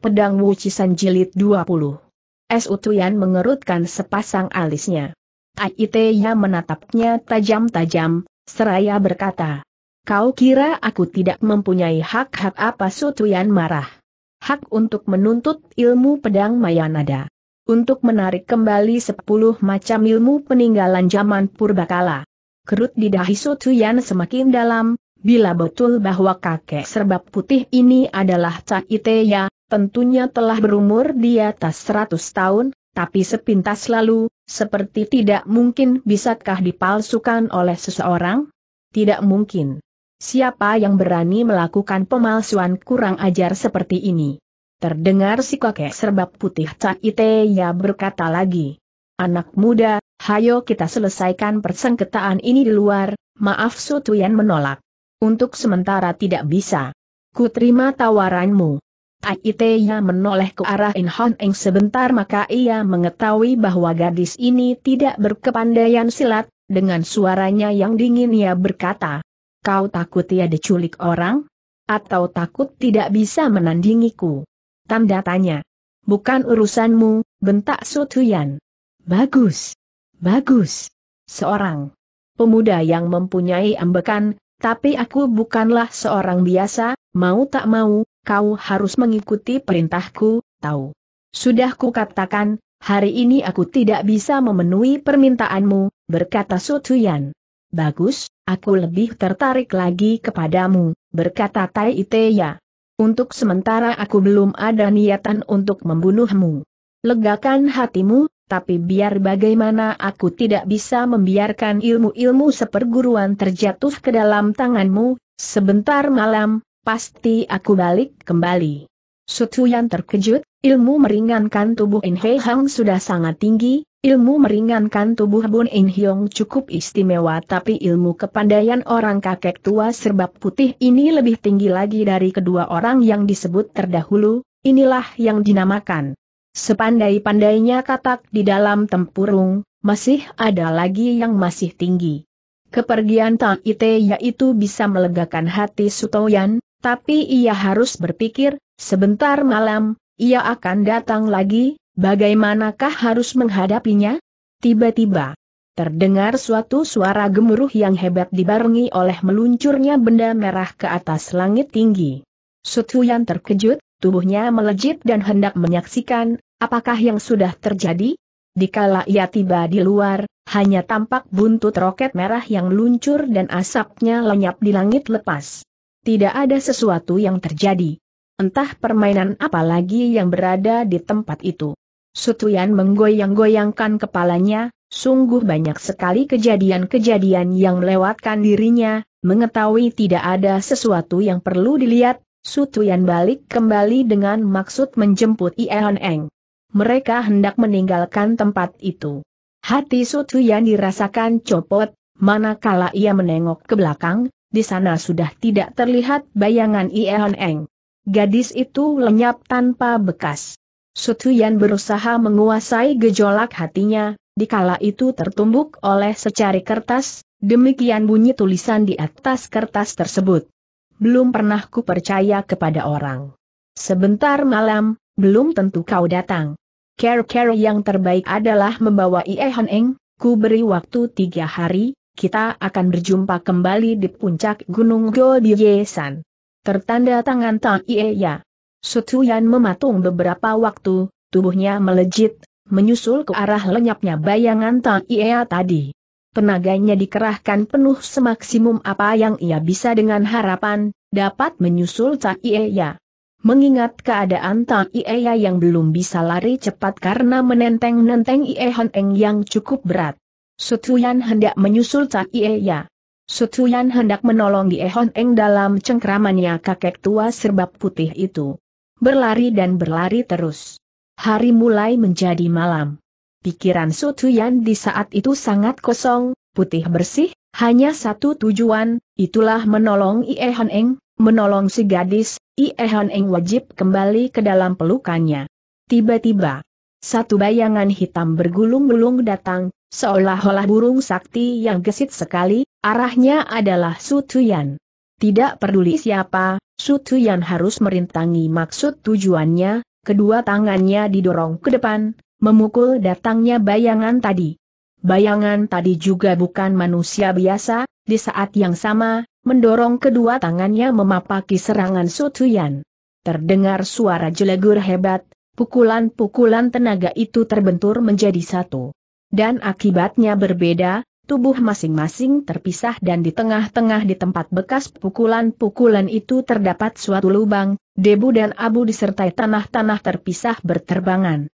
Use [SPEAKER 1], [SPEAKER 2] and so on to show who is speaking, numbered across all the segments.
[SPEAKER 1] Pedang Wucisan Jilid 20. S. Utuyan mengerutkan sepasang alisnya. Aiteya menatapnya tajam-tajam, seraya berkata. Kau kira aku tidak mempunyai hak-hak apa Sutuyan marah? Hak untuk menuntut ilmu pedang Mayanada. Untuk menarik kembali sepuluh macam ilmu peninggalan zaman purbakala. Kerut di dahi Sutuyan semakin dalam, Bila betul bahwa kakek serbab putih ini adalah Cai ya, tentunya telah berumur di atas 100 tahun, tapi sepintas lalu, seperti tidak mungkin bisakah dipalsukan oleh seseorang? Tidak mungkin. Siapa yang berani melakukan pemalsuan kurang ajar seperti ini? Terdengar si kakek serbab putih Cai ya berkata lagi. Anak muda, hayo kita selesaikan persengketaan ini di luar, maaf Sutuyan menolak. Untuk sementara tidak bisa. Ku terima tawaranmu. Aiteya menoleh ke arah Inhon Eng sebentar maka ia mengetahui bahwa gadis ini tidak berkepandaian silat, dengan suaranya yang dingin ia berkata, Kau takut ia diculik orang? Atau takut tidak bisa menandingiku? Tanda tanya. Bukan urusanmu, bentak Sutuyan. Bagus. Bagus. Seorang pemuda yang mempunyai ambekan, tapi aku bukanlah seorang biasa, mau tak mau, kau harus mengikuti perintahku, tahu. Sudah kukatakan, hari ini aku tidak bisa memenuhi permintaanmu, berkata Sutuyan. Bagus, aku lebih tertarik lagi kepadamu, berkata Tai Iteya. Untuk sementara aku belum ada niatan untuk membunuhmu. Legakan hatimu, tapi biar bagaimana aku tidak bisa membiarkan ilmu-ilmu seperguruan terjatuh ke dalam tanganmu, sebentar malam, pasti aku balik kembali. Sutu yang terkejut, ilmu meringankan tubuh In Hei Hang sudah sangat tinggi, ilmu meringankan tubuh Bun In Hyong cukup istimewa tapi ilmu kepandaian orang kakek tua serbab putih ini lebih tinggi lagi dari kedua orang yang disebut terdahulu, inilah yang dinamakan Sepandai-pandainya katak di dalam tempurung, masih ada lagi yang masih tinggi. Kepergian Tang Ite yaitu bisa melegakan hati Sutoyan, tapi ia harus berpikir, sebentar malam, ia akan datang lagi, bagaimanakah harus menghadapinya? Tiba-tiba, terdengar suatu suara gemuruh yang hebat dibarengi oleh meluncurnya benda merah ke atas langit tinggi. Sutuyan terkejut, tubuhnya melejit dan hendak menyaksikan, apakah yang sudah terjadi? Dikala ia tiba di luar, hanya tampak buntut roket merah yang luncur dan asapnya lenyap di langit lepas. Tidak ada sesuatu yang terjadi. Entah permainan apa lagi yang berada di tempat itu. Sutuyan menggoyang-goyangkan kepalanya, sungguh banyak sekali kejadian-kejadian yang melewatkan dirinya, mengetahui tidak ada sesuatu yang perlu dilihat, Sutuyan balik kembali dengan maksud menjemput Ian Eng. Mereka hendak meninggalkan tempat itu. Hati Sutuyan dirasakan copot, manakala ia menengok ke belakang, di sana sudah tidak terlihat bayangan Ian Eng. Gadis itu lenyap tanpa bekas. Sutuyan berusaha menguasai gejolak hatinya, dikala itu tertumbuk oleh secari kertas, demikian bunyi tulisan di atas kertas tersebut belum pernah ku percaya kepada orang. Sebentar malam, belum tentu kau datang. Care-care yang terbaik adalah membawa Ie Eng, ku beri waktu tiga hari, kita akan berjumpa kembali di puncak Gunung San. Tertanda tangan Tang Ie Ya. Sutuyan mematung beberapa waktu, tubuhnya melejit, menyusul ke arah lenyapnya bayangan Tang Ie ya tadi. Tenaganya dikerahkan penuh semaksimum apa yang ia bisa dengan harapan, dapat menyusul Tak Ieya. Mengingat keadaan Tang Ieya yang belum bisa lari cepat karena menenteng-nenteng Ie Eng yang cukup berat. Sutuyan hendak menyusul Tak Ieya. Sutuyan hendak menolong Ie Eng dalam cengkramannya kakek tua serbab putih itu. Berlari dan berlari terus. Hari mulai menjadi malam. Pikiran Sutuyan di saat itu sangat kosong, putih bersih, hanya satu tujuan, itulah menolong Ie Han Eng, menolong si gadis, Ie Han Eng wajib kembali ke dalam pelukannya. Tiba-tiba, satu bayangan hitam bergulung-gulung datang, seolah-olah burung sakti yang gesit sekali, arahnya adalah Sutuyan. Tidak peduli siapa, Sutuyan harus merintangi maksud tujuannya, kedua tangannya didorong ke depan, memukul datangnya bayangan tadi. Bayangan tadi juga bukan manusia biasa, di saat yang sama, mendorong kedua tangannya memapaki serangan Sutuyan. Terdengar suara jelegur hebat, pukulan-pukulan tenaga itu terbentur menjadi satu. Dan akibatnya berbeda, tubuh masing-masing terpisah dan di tengah-tengah di tempat bekas pukulan-pukulan itu terdapat suatu lubang, debu dan abu disertai tanah-tanah terpisah berterbangan.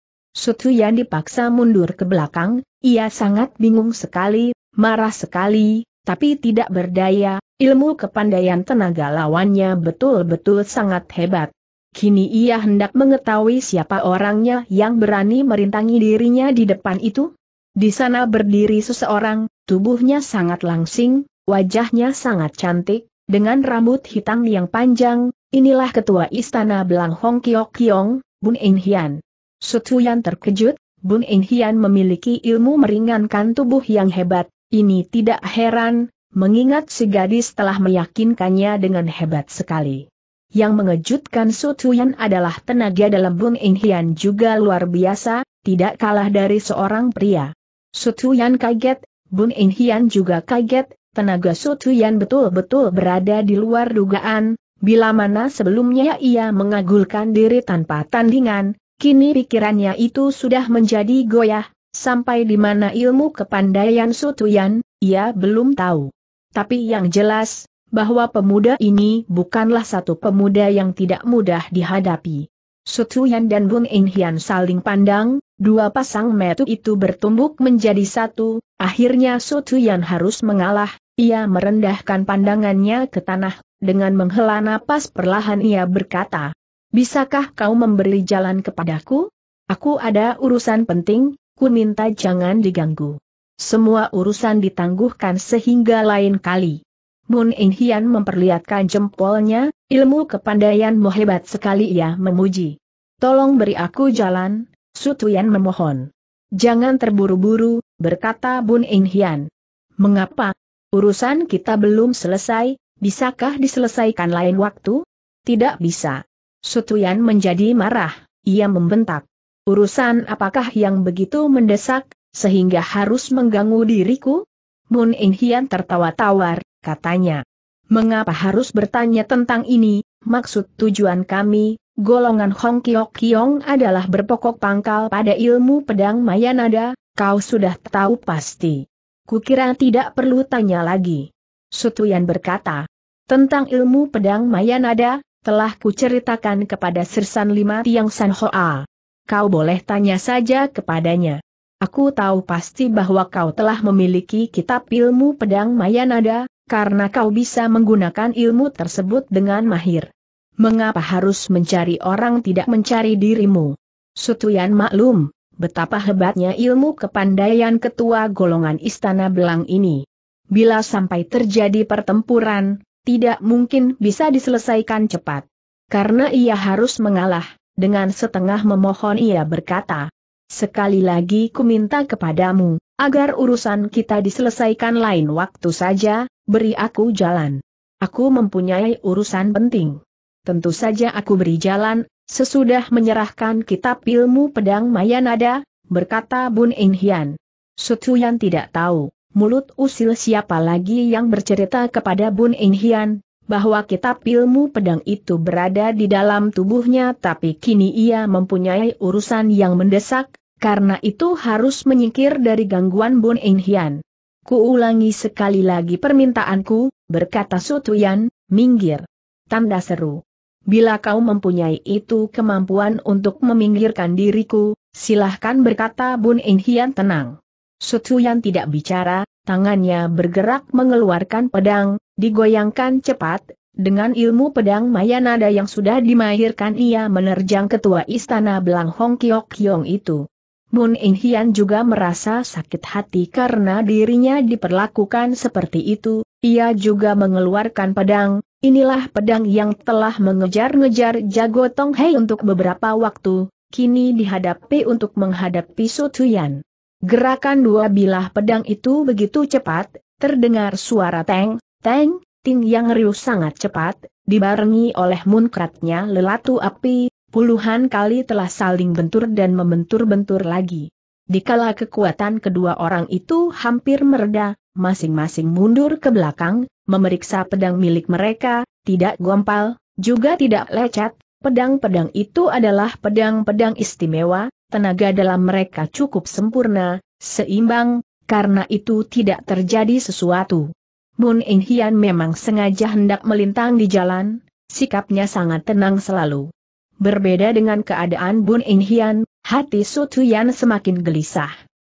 [SPEAKER 1] Yan dipaksa mundur ke belakang, ia sangat bingung sekali, marah sekali, tapi tidak berdaya, ilmu kepandaian tenaga lawannya betul-betul sangat hebat. Kini ia hendak mengetahui siapa orangnya yang berani merintangi dirinya di depan itu. Di sana berdiri seseorang, tubuhnya sangat langsing, wajahnya sangat cantik, dengan rambut hitam yang panjang, inilah ketua istana Belang Hong Kiok Kiong, Bun Eng Hian. Sutuyan terkejut, Bung Inhian memiliki ilmu meringankan tubuh yang hebat, ini tidak heran, mengingat si gadis telah meyakinkannya dengan hebat sekali. Yang mengejutkan Sutuyan adalah tenaga dalam Bung Inhian juga luar biasa, tidak kalah dari seorang pria. Sutuyan kaget, Bung Inhian juga kaget, tenaga Sutuyan betul-betul berada di luar dugaan, bila mana sebelumnya ia mengagulkan diri tanpa tandingan, Kini pikirannya itu sudah menjadi goyah, sampai di mana ilmu kepandaian Sutuyan, ia belum tahu. Tapi yang jelas, bahwa pemuda ini bukanlah satu pemuda yang tidak mudah dihadapi. Sutuyan dan Bun Inhian saling pandang, dua pasang metu itu bertumbuk menjadi satu, akhirnya Sutuyan harus mengalah, ia merendahkan pandangannya ke tanah, dengan menghela napas perlahan ia berkata, Bisakah kau memberi jalan kepadaku? Aku ada urusan penting, ku minta jangan diganggu. Semua urusan ditangguhkan sehingga lain kali. Moon In Hian memperlihatkan jempolnya, ilmu kepandaianmu hebat sekali ia memuji. Tolong beri aku jalan, Sutuyan memohon. Jangan terburu-buru, berkata Bun In Hian. Mengapa? Urusan kita belum selesai, bisakah diselesaikan lain waktu? Tidak bisa. Sutuyan menjadi marah, ia membentak. Urusan apakah yang begitu mendesak, sehingga harus mengganggu diriku? Mun In Hian tertawa tawar, katanya. Mengapa harus bertanya tentang ini, maksud tujuan kami, golongan Hong Kiok Kiong adalah berpokok pangkal pada ilmu pedang Mayanada, kau sudah tahu pasti. Kukira tidak perlu tanya lagi. Sutuyan berkata, tentang ilmu pedang Mayanada, telah kuceritakan kepada Sersan Lima Tiang San Hoa. Kau boleh tanya saja kepadanya. Aku tahu pasti bahwa kau telah memiliki kitab ilmu pedang Mayanada, karena kau bisa menggunakan ilmu tersebut dengan mahir. Mengapa harus mencari orang tidak mencari dirimu? Sutuyan maklum, betapa hebatnya ilmu kepandaian ketua golongan istana belang ini. Bila sampai terjadi pertempuran, tidak mungkin bisa diselesaikan cepat. Karena ia harus mengalah, dengan setengah memohon ia berkata, Sekali lagi ku minta kepadamu, agar urusan kita diselesaikan lain waktu saja, beri aku jalan. Aku mempunyai urusan penting. Tentu saja aku beri jalan, sesudah menyerahkan kitab ilmu pedang Mayanada, berkata Bun In Hian. Sutuyan tidak tahu, mulut usil siapa lagi yang bercerita kepada Bun Inhian bahwa kitab ilmu pedang itu berada di dalam tubuhnya tapi kini ia mempunyai urusan yang mendesak, karena itu harus menyingkir dari gangguan Bun Inhian. Hian. Kuulangi sekali lagi permintaanku, berkata Sutuyan, minggir. Tanda seru. Bila kau mempunyai itu kemampuan untuk meminggirkan diriku, silahkan berkata Bun Inhian tenang. Sutuyan tidak bicara, tangannya bergerak mengeluarkan pedang, digoyangkan cepat, dengan ilmu pedang Mayanada yang sudah dimahirkan ia menerjang ketua istana Belang Hong Kiok Kiong itu. Mun In Hian juga merasa sakit hati karena dirinya diperlakukan seperti itu, ia juga mengeluarkan pedang, inilah pedang yang telah mengejar-ngejar jago Tong Hei untuk beberapa waktu, kini dihadapi untuk menghadapi Sutuyan. Gerakan dua bilah pedang itu begitu cepat, terdengar suara teng, teng, ting yang riuh sangat cepat, dibarengi oleh munkratnya lelatu api, puluhan kali telah saling bentur dan membentur-bentur lagi. Dikala kekuatan kedua orang itu hampir mereda, masing-masing mundur ke belakang, memeriksa pedang milik mereka, tidak gompal, juga tidak lecet, pedang-pedang itu adalah pedang-pedang istimewa, tenaga dalam mereka cukup sempurna, seimbang, karena itu tidak terjadi sesuatu. Bun In Hian memang sengaja hendak melintang di jalan, sikapnya sangat tenang selalu. Berbeda dengan keadaan Bun In Hian, hati Yan semakin gelisah.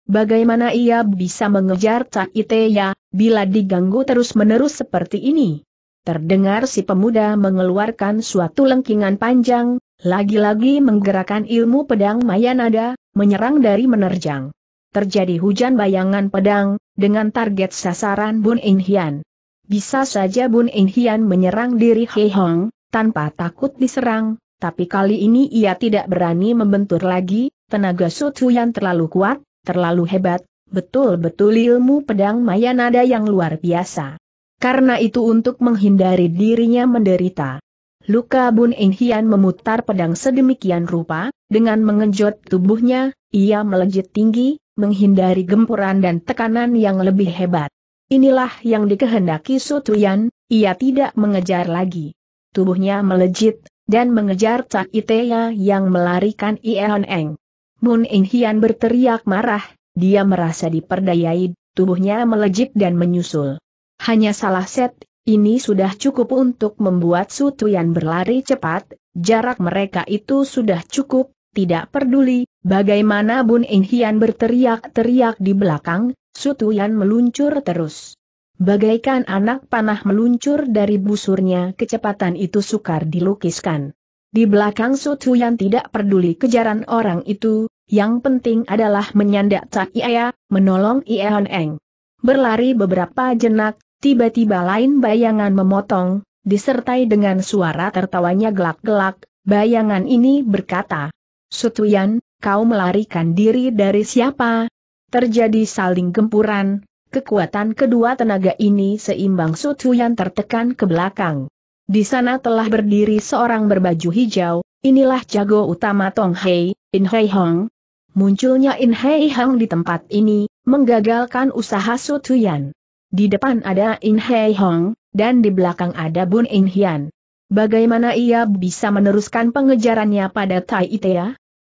[SPEAKER 1] Bagaimana ia bisa mengejar Cak Iteya, bila diganggu terus-menerus seperti ini? Terdengar si pemuda mengeluarkan suatu lengkingan panjang, lagi-lagi menggerakkan ilmu pedang Mayanada, menyerang dari menerjang. Terjadi hujan bayangan pedang, dengan target sasaran Bun In Hian. Bisa saja Bun In Hian menyerang diri Hee Hong, tanpa takut diserang, tapi kali ini ia tidak berani membentur lagi, tenaga yang terlalu kuat, terlalu hebat, betul-betul ilmu pedang Mayanada yang luar biasa. Karena itu untuk menghindari dirinya menderita, Luka Bun Eng Hian memutar pedang sedemikian rupa, dengan mengejut tubuhnya, ia melejit tinggi, menghindari gempuran dan tekanan yang lebih hebat. Inilah yang dikehendaki Tuyan, ia tidak mengejar lagi. Tubuhnya melejit, dan mengejar Cak Itea yang melarikan Ian Eng. Bun Eng Hian berteriak marah, dia merasa diperdayai, tubuhnya melejit dan menyusul. Hanya salah set, ini sudah cukup untuk membuat Sutuyan berlari cepat, jarak mereka itu sudah cukup, tidak peduli, bagaimana Bun Inhian berteriak-teriak di belakang, Sutuyan meluncur terus. Bagaikan anak panah meluncur dari busurnya kecepatan itu sukar dilukiskan. Di belakang Sutuyan tidak peduli kejaran orang itu, yang penting adalah menyandak Cak Ia, menolong Ia Eng. Berlari beberapa jenak, Tiba-tiba lain bayangan memotong, disertai dengan suara tertawanya gelak-gelak, bayangan ini berkata, Sutuyan, kau melarikan diri dari siapa? Terjadi saling gempuran, kekuatan kedua tenaga ini seimbang Sutuyan tertekan ke belakang. Di sana telah berdiri seorang berbaju hijau, inilah jago utama Tong Hei, In Hei Hong. Munculnya In Hei Hong di tempat ini, menggagalkan usaha Sutuyan. Di depan ada In Hei Hong, dan di belakang ada Bun In Hian. Bagaimana ia bisa meneruskan pengejarannya pada Tai Itea? Ya?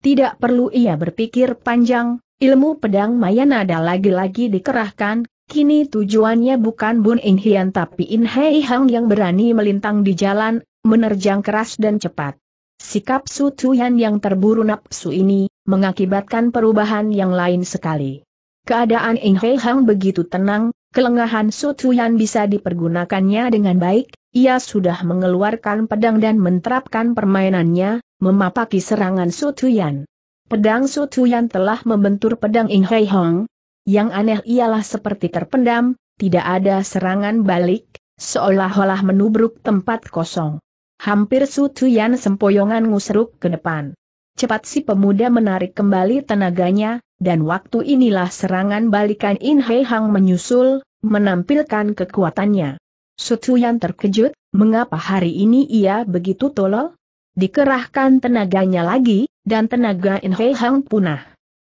[SPEAKER 1] Tidak perlu ia berpikir panjang, ilmu pedang ada lagi-lagi dikerahkan, Kini tujuannya bukan Bun In Hian tapi In Hei Hong yang berani melintang di jalan, menerjang keras dan cepat. Sikap Su Tuyan yang terburu nafsu ini, mengakibatkan perubahan yang lain sekali. Keadaan In Hei Hong begitu tenang, kelengahan Sutuyan bisa dipergunakannya dengan baik, ia sudah mengeluarkan pedang dan menerapkan permainannya, memapaki serangan Sutuyan. Pedang Sutuyan telah membentur pedang Ing Hei Hong. Yang aneh ialah seperti terpendam, tidak ada serangan balik, seolah-olah menubruk tempat kosong. Hampir Sutuyan sempoyongan ngusruk ke depan. Cepat si pemuda menarik kembali tenaganya, dan waktu inilah serangan balikan In Hei Hang menyusul, menampilkan kekuatannya. Sutuyan terkejut, mengapa hari ini ia begitu tolol? Dikerahkan tenaganya lagi, dan tenaga In Hei Hang punah.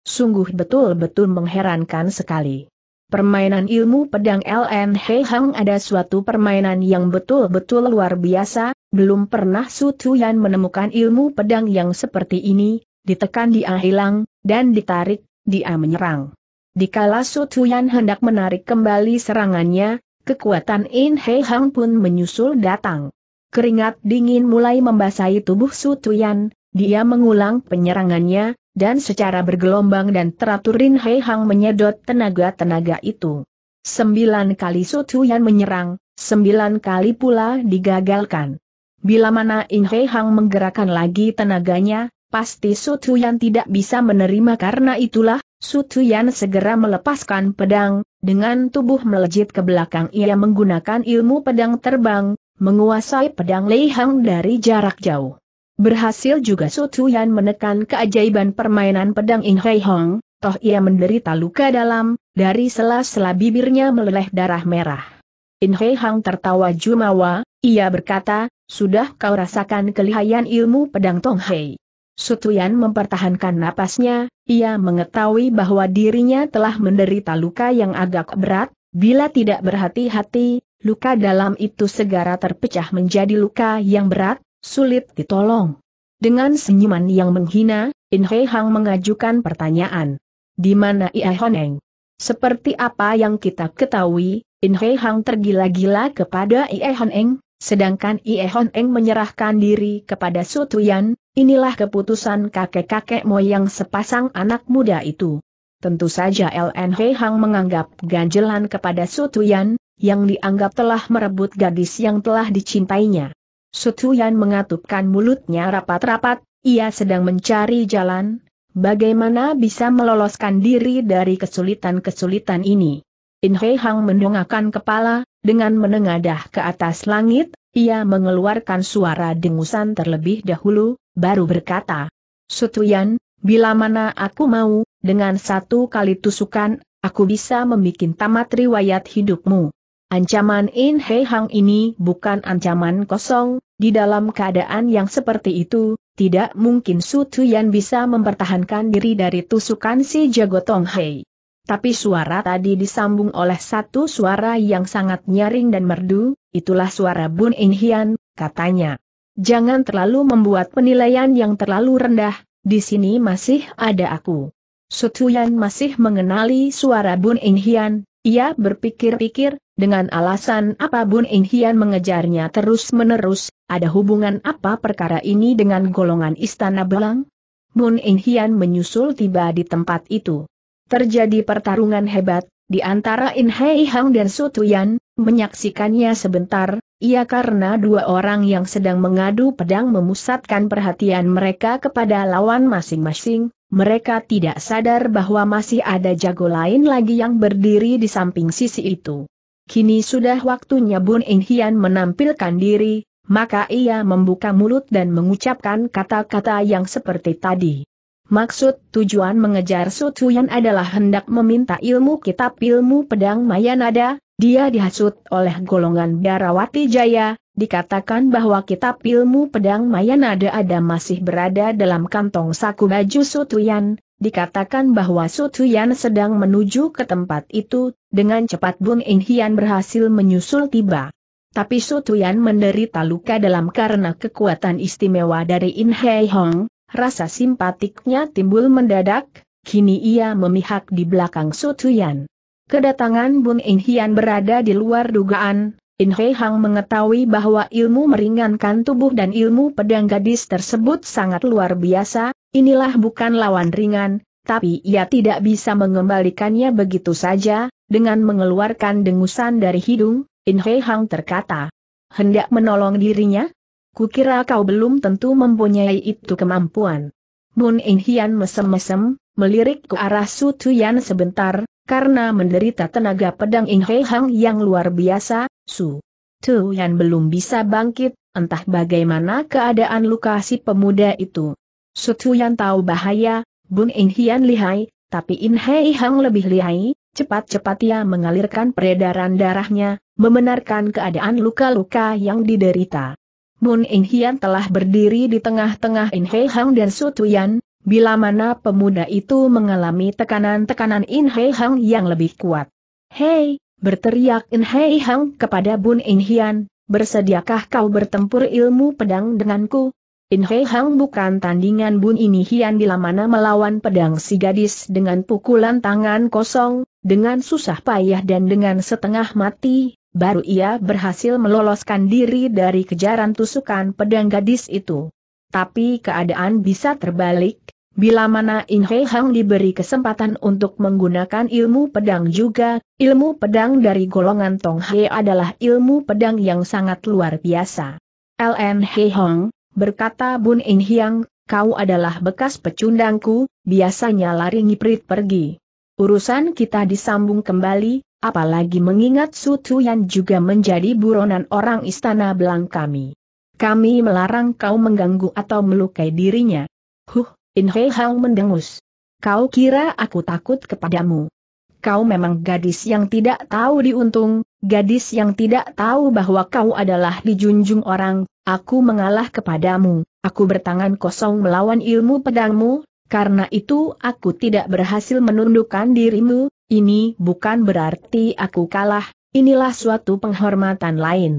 [SPEAKER 1] Sungguh betul-betul mengherankan sekali. Permainan ilmu pedang LN Hei Hang ada suatu permainan yang betul-betul luar biasa, belum pernah Su Tuyan menemukan ilmu pedang yang seperti ini, ditekan dia hilang, dan ditarik, dia menyerang. Dikala Su Tuyan hendak menarik kembali serangannya, kekuatan In Hei Hang pun menyusul datang. Keringat dingin mulai membasahi tubuh Su Tuyan, dia mengulang penyerangannya, dan secara bergelombang dan teratur In Hei Hang menyedot tenaga-tenaga itu. Sembilan kali Su Tuyan menyerang, sembilan kali pula digagalkan. Bila mana In Hei Hang menggerakkan lagi tenaganya, Pasti Sutuyan tidak bisa menerima karena itulah, Sutuyan segera melepaskan pedang, dengan tubuh melejit ke belakang ia menggunakan ilmu pedang terbang, menguasai pedang Leihang dari jarak jauh. Berhasil juga Sutuyan menekan keajaiban permainan pedang In Hei Hong, toh ia menderita luka dalam, dari sela-sela bibirnya meleleh darah merah. In Hei Hang tertawa jumawa, ia berkata, sudah kau rasakan kelihayan ilmu pedang Tong Hei. Sutuyan mempertahankan napasnya, ia mengetahui bahwa dirinya telah menderita luka yang agak berat, bila tidak berhati-hati, luka dalam itu segera terpecah menjadi luka yang berat, sulit ditolong. Dengan senyuman yang menghina, In Hei Hang mengajukan pertanyaan. Di mana Ia Honeng? Seperti apa yang kita ketahui, In Hei Hang tergila-gila kepada Ia Honeng, Sedangkan Ie Hon Eng menyerahkan diri kepada Sutuyan, inilah keputusan kakek-kakek moyang sepasang anak muda itu. Tentu saja LN Hang menganggap ganjelan kepada Sutuyan, yang dianggap telah merebut gadis yang telah dicintainya. Sutuyan mengatupkan mulutnya rapat-rapat, ia sedang mencari jalan, bagaimana bisa meloloskan diri dari kesulitan-kesulitan ini. In Hei Hang mendongakkan kepala, dengan menengadah ke atas langit, ia mengeluarkan suara dengusan terlebih dahulu, baru berkata, Sutuyan, bila mana aku mau, dengan satu kali tusukan, aku bisa membuat tamat riwayat hidupmu. Ancaman In Hei Hang ini bukan ancaman kosong, di dalam keadaan yang seperti itu, tidak mungkin Su bisa mempertahankan diri dari tusukan si Jagotong Hei tapi suara tadi disambung oleh satu suara yang sangat nyaring dan merdu, itulah suara Bun In Hian, katanya. Jangan terlalu membuat penilaian yang terlalu rendah, di sini masih ada aku. Sutuyan masih mengenali suara Bun In Hian, ia berpikir-pikir, dengan alasan apa Bun In Hian mengejarnya terus-menerus, ada hubungan apa perkara ini dengan golongan Istana Belang? Bun In Hian menyusul tiba di tempat itu. Terjadi pertarungan hebat, di antara In Hei Hang dan Su Tuyan, menyaksikannya sebentar, ia karena dua orang yang sedang mengadu pedang memusatkan perhatian mereka kepada lawan masing-masing, mereka tidak sadar bahwa masih ada jago lain lagi yang berdiri di samping sisi itu. Kini sudah waktunya Bun In Hian menampilkan diri, maka ia membuka mulut dan mengucapkan kata-kata yang seperti tadi. Maksud tujuan mengejar Sutuyan adalah hendak meminta ilmu kitab ilmu pedang Mayanada, dia dihasut oleh golongan Darawati Jaya, dikatakan bahwa kitab ilmu pedang Mayanada ada masih berada dalam kantong saku baju Sutuyan, dikatakan bahwa Sutuyan sedang menuju ke tempat itu, dengan cepat Bun Inhian berhasil menyusul tiba. Tapi Sutuyan menderita luka dalam karena kekuatan istimewa dari In Hei Hong, rasa simpatiknya timbul mendadak, kini ia memihak di belakang Sutuyan. Kedatangan Bun In Hian berada di luar dugaan, In Hei Hang mengetahui bahwa ilmu meringankan tubuh dan ilmu pedang gadis tersebut sangat luar biasa, inilah bukan lawan ringan, tapi ia tidak bisa mengembalikannya begitu saja, dengan mengeluarkan dengusan dari hidung, In Hei Hang terkata. Hendak menolong dirinya, Kukira kau belum tentu mempunyai itu kemampuan. Bun In Hian mesem-mesem, melirik ke arah Su Tuyan sebentar, karena menderita tenaga pedang In Hang yang luar biasa, Su Tuyan belum bisa bangkit, entah bagaimana keadaan luka si pemuda itu. Su Tuyan tahu bahaya, Bun In Hian lihai, tapi In Hang lebih lihai, cepat-cepat ia mengalirkan peredaran darahnya, membenarkan keadaan luka-luka yang diderita. Bun In Hian telah berdiri di tengah-tengah In Hei Hang dan Su Tuyan, bila mana pemuda itu mengalami tekanan-tekanan In Hei Hang yang lebih kuat. Hei, berteriak In Hei Hang kepada Bun In Hian, bersediakah kau bertempur ilmu pedang denganku? In Hei Hang bukan tandingan Bun In Hian bila mana melawan pedang si gadis dengan pukulan tangan kosong, dengan susah payah dan dengan setengah mati, baru ia berhasil meloloskan diri dari kejaran tusukan pedang gadis itu. Tapi keadaan bisa terbalik, bila mana In Hei Hang diberi kesempatan untuk menggunakan ilmu pedang juga, ilmu pedang dari golongan Tong He adalah ilmu pedang yang sangat luar biasa. LN Hei Hong, berkata Bun In Hiang, kau adalah bekas pecundangku, biasanya lari ngiprit pergi. Urusan kita disambung kembali, apalagi mengingat Sutu yang juga menjadi buronan orang istana belang kami. Kami melarang kau mengganggu atau melukai dirinya. Huh, Inhei Hao mendengus. Kau kira aku takut kepadamu. Kau memang gadis yang tidak tahu diuntung, gadis yang tidak tahu bahwa kau adalah dijunjung orang, aku mengalah kepadamu, aku bertangan kosong melawan ilmu pedangmu, karena itu aku tidak berhasil menundukkan dirimu, ini bukan berarti aku kalah, inilah suatu penghormatan lain.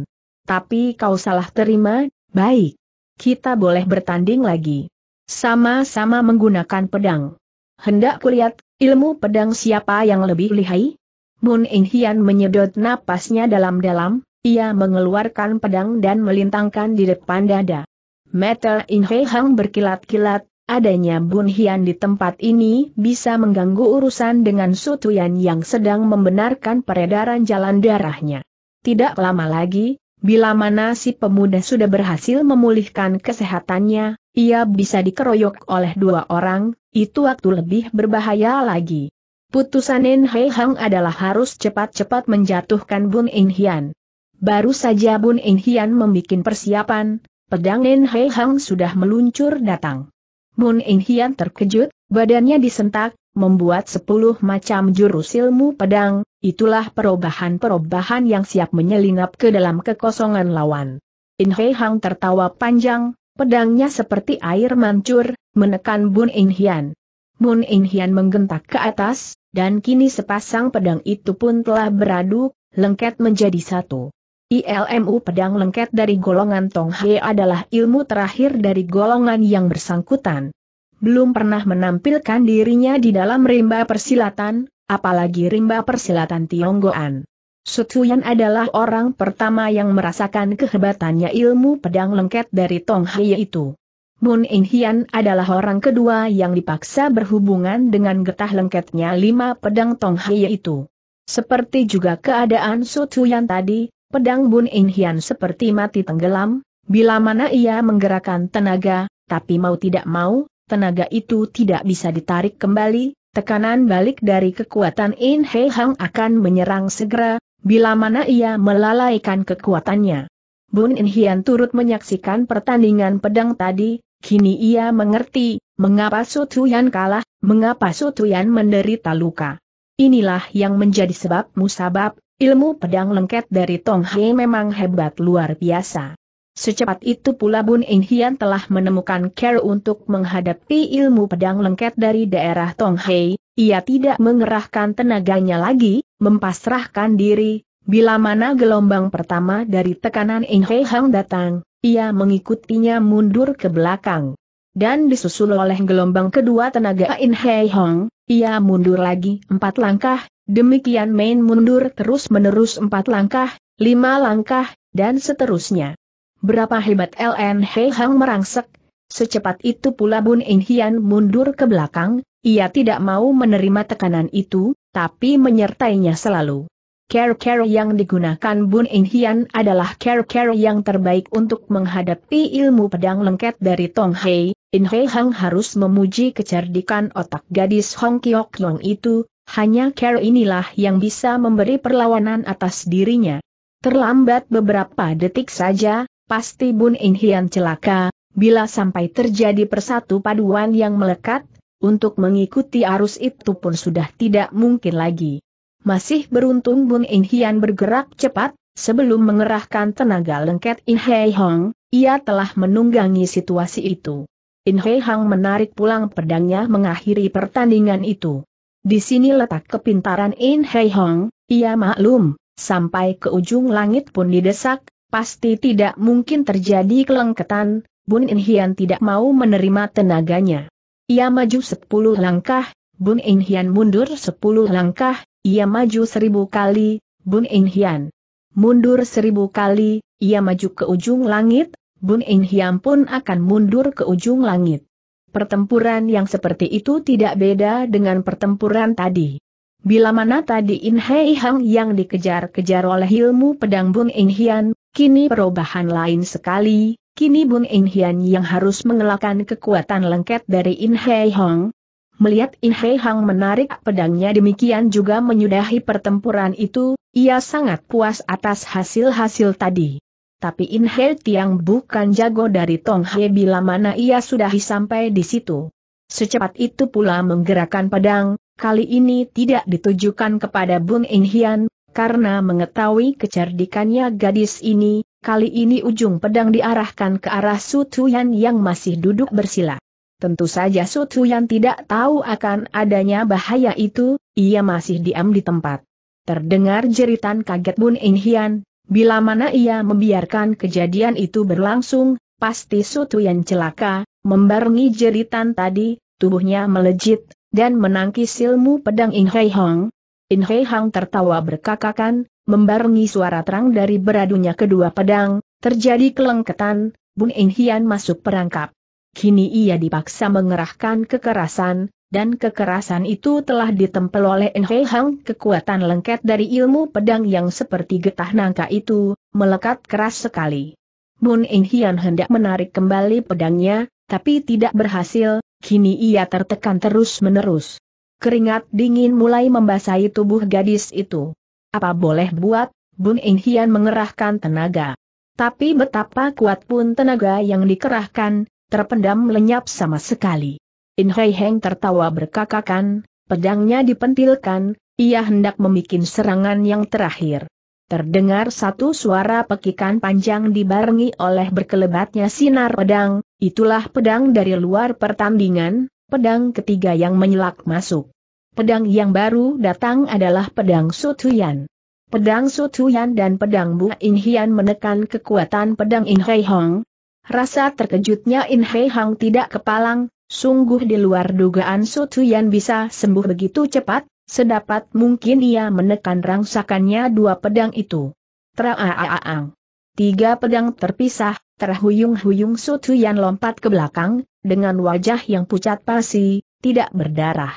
[SPEAKER 1] Tapi kau salah terima, baik. Kita boleh bertanding lagi. Sama-sama menggunakan pedang. Hendak kulihat, ilmu pedang siapa yang lebih lihai? Moon In Hian menyedot napasnya dalam-dalam, ia mengeluarkan pedang dan melintangkan di depan dada. Metal In Hei Hang berkilat-kilat, adanya Bun Hian di tempat ini bisa mengganggu urusan dengan Sutuyan yang sedang membenarkan peredaran jalan darahnya. Tidak lama lagi, bila mana si pemuda sudah berhasil memulihkan kesehatannya, ia bisa dikeroyok oleh dua orang, itu waktu lebih berbahaya lagi. Putusan Nen Hei Hang adalah harus cepat-cepat menjatuhkan Bun In Hian. Baru saja Bun In Hian membuat persiapan, pedang Nen Hei Hang sudah meluncur datang. Mun In Hian terkejut, badannya disentak, membuat sepuluh macam jurus ilmu pedang, itulah perubahan-perubahan yang siap menyelinap ke dalam kekosongan lawan. In Hei Hang tertawa panjang, pedangnya seperti air mancur, menekan Bun In Hian. Bun In Hian menggentak ke atas, dan kini sepasang pedang itu pun telah beradu, lengket menjadi satu. Ilmu pedang lengket dari golongan Tong adalah ilmu terakhir dari golongan yang bersangkutan. Belum pernah menampilkan dirinya di dalam rimba persilatan, apalagi rimba persilatan Tionggoan. Sutuyan adalah orang pertama yang merasakan kehebatannya ilmu pedang lengket dari Tong itu. Moon In Hian adalah orang kedua yang dipaksa berhubungan dengan getah lengketnya lima pedang Tong itu. Seperti juga keadaan Sutuyan tadi, Pedang Bun In Hian seperti mati tenggelam, bila mana ia menggerakkan tenaga, tapi mau tidak mau, tenaga itu tidak bisa ditarik kembali, tekanan balik dari kekuatan In He Hang akan menyerang segera, bila mana ia melalaikan kekuatannya. Bun In Hian turut menyaksikan pertandingan pedang tadi, kini ia mengerti, mengapa Sutuyan kalah, mengapa Sutuyan menderita luka. Inilah yang menjadi sebab musabab, Ilmu pedang lengket dari Tong Hei memang hebat luar biasa. Secepat itu pula Bun In Hian telah menemukan care untuk menghadapi ilmu pedang lengket dari daerah Tong Hei, ia tidak mengerahkan tenaganya lagi, mempasrahkan diri, bila mana gelombang pertama dari tekanan In Hei Hang datang, ia mengikutinya mundur ke belakang. Dan disusul oleh gelombang kedua tenaga In Hei Hong, ia mundur lagi empat langkah, demikian main mundur terus-menerus empat langkah, lima langkah, dan seterusnya. Berapa hebat LN Hei Hang merangsek, secepat itu pula Bun In Hian mundur ke belakang, ia tidak mau menerima tekanan itu, tapi menyertainya selalu. Care-care yang digunakan Bun In Hian adalah care-care yang terbaik untuk menghadapi ilmu pedang lengket dari Tong Hei, In Hei Hang harus memuji kecerdikan otak gadis Hong Kiok Long itu, hanya Carol inilah yang bisa memberi perlawanan atas dirinya. Terlambat beberapa detik saja, pasti Bun In Hian celaka, bila sampai terjadi persatu paduan yang melekat, untuk mengikuti arus itu pun sudah tidak mungkin lagi. Masih beruntung Bun In Hian bergerak cepat, sebelum mengerahkan tenaga lengket In Hei Hong, ia telah menunggangi situasi itu. In Hei Hang menarik pulang pedangnya mengakhiri pertandingan itu. Di sini letak kepintaran In Hei Hang, ia maklum, sampai ke ujung langit pun didesak, pasti tidak mungkin terjadi kelengketan, Bun In Hian tidak mau menerima tenaganya. Ia maju sepuluh langkah, Bun In Hian mundur sepuluh langkah, ia maju seribu kali, Bun In Hian mundur seribu kali, ia maju ke ujung langit, Bun Eng Hiam pun akan mundur ke ujung langit. Pertempuran yang seperti itu tidak beda dengan pertempuran tadi. Bila mana tadi In Hei Hang yang dikejar-kejar oleh ilmu pedang Bun In Hian, kini perubahan lain sekali, kini Bun In Hian yang harus mengelakkan kekuatan lengket dari In Hei Hang. Melihat In Hei Hang menarik pedangnya demikian juga menyudahi pertempuran itu, ia sangat puas atas hasil-hasil tadi tapi In He Tiang bukan jago dari Tong He bila mana ia sudah sampai di situ. Secepat itu pula menggerakkan pedang, kali ini tidak ditujukan kepada Bung In Hian, karena mengetahui kecerdikannya gadis ini, kali ini ujung pedang diarahkan ke arah Su Tuyan yang masih duduk bersila. Tentu saja Su Tuyan tidak tahu akan adanya bahaya itu, ia masih diam di tempat. Terdengar jeritan kaget Bun In Hian, Bila mana ia membiarkan kejadian itu berlangsung, pasti Sutu yang celaka, membarengi jeritan tadi, tubuhnya melejit, dan menangkis ilmu pedang In Hei Hong. In Hei Hong tertawa berkakakan, membarengi suara terang dari beradunya kedua pedang, terjadi kelengketan, Bun In Hian masuk perangkap. Kini ia dipaksa mengerahkan kekerasan, dan kekerasan itu telah ditempel oleh Enhe Hang kekuatan lengket dari ilmu pedang yang seperti getah nangka itu, melekat keras sekali. Mun In Hian hendak menarik kembali pedangnya, tapi tidak berhasil, kini ia tertekan terus-menerus. Keringat dingin mulai membasahi tubuh gadis itu. Apa boleh buat, Bun In Hian mengerahkan tenaga. Tapi betapa kuat pun tenaga yang dikerahkan, terpendam lenyap sama sekali. In Hei Heng tertawa berkakakan, pedangnya dipentilkan, ia hendak memikin serangan yang terakhir. Terdengar satu suara pekikan panjang dibarengi oleh berkelebatnya sinar pedang, itulah pedang dari luar pertandingan, pedang ketiga yang menyelak masuk. Pedang yang baru datang adalah pedang Sutuyan. Pedang Sutuyan dan pedang Bu In Hian menekan kekuatan pedang In Hei Hong. Rasa terkejutnya In Hei Hong tidak kepalang, Sungguh di luar dugaan Sutuyan bisa sembuh begitu cepat, sedapat mungkin ia menekan rangsakannya dua pedang itu. Traaaang. Tiga pedang terpisah, terhuyung-huyung Sutuyan lompat ke belakang, dengan wajah yang pucat pasi, tidak berdarah.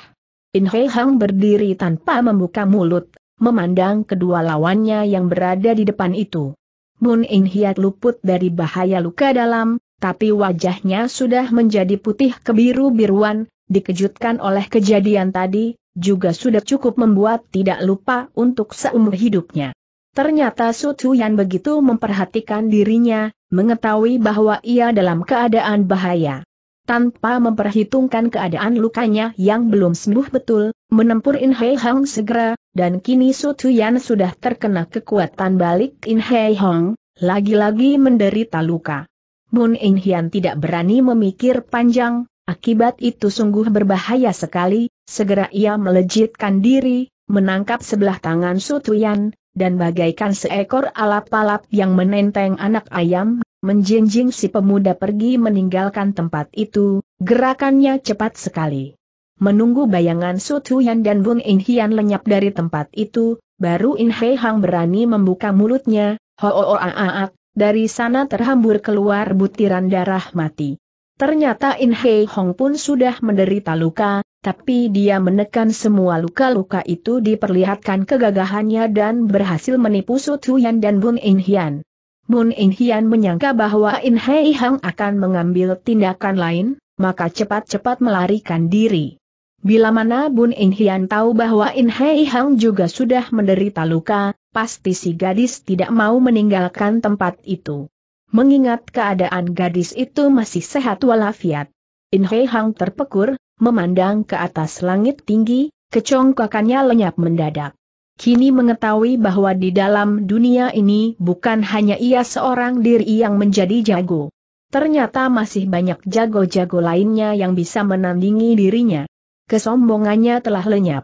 [SPEAKER 1] In Hei berdiri tanpa membuka mulut, memandang kedua lawannya yang berada di depan itu. Mun In Hiat luput dari bahaya luka dalam, tapi wajahnya sudah menjadi putih kebiru-biruan, dikejutkan oleh kejadian tadi, juga sudah cukup membuat tidak lupa untuk seumur hidupnya. Ternyata Su Tuyan begitu memperhatikan dirinya, mengetahui bahwa ia dalam keadaan bahaya. Tanpa memperhitungkan keadaan lukanya yang belum sembuh betul, menempur In Hei Hong segera, dan kini Su Tuyan sudah terkena kekuatan balik In Hei Hong, lagi-lagi menderita luka. Bun Eng Hian tidak berani memikir panjang, akibat itu sungguh berbahaya sekali, segera ia melejitkan diri, menangkap sebelah tangan Sutuyan, dan bagaikan seekor alap-alap yang menenteng anak ayam, menjinjing si pemuda pergi meninggalkan tempat itu, gerakannya cepat sekali. Menunggu bayangan Sutuyan dan Bun In Hian lenyap dari tempat itu, baru In Hei Hang berani membuka mulutnya, ho, -ho -a -a -a dari sana terhambur keluar butiran darah mati. Ternyata In Hei Hong pun sudah menderita luka, tapi dia menekan semua luka-luka itu diperlihatkan kegagahannya dan berhasil menipu Su Tuyan dan Bun In Hian. Bun In Hian menyangka bahwa In Hei Hong akan mengambil tindakan lain, maka cepat-cepat melarikan diri. Bila mana Bun In Hian tahu bahwa In Hei Hang juga sudah menderita luka, pasti si gadis tidak mau meninggalkan tempat itu. Mengingat keadaan gadis itu masih sehat walafiat. In Hei Hang terpekur, memandang ke atas langit tinggi, kecongkakannya lenyap mendadak. Kini mengetahui bahwa di dalam dunia ini bukan hanya ia seorang diri yang menjadi jago. Ternyata masih banyak jago-jago lainnya yang bisa menandingi dirinya kesombongannya telah lenyap.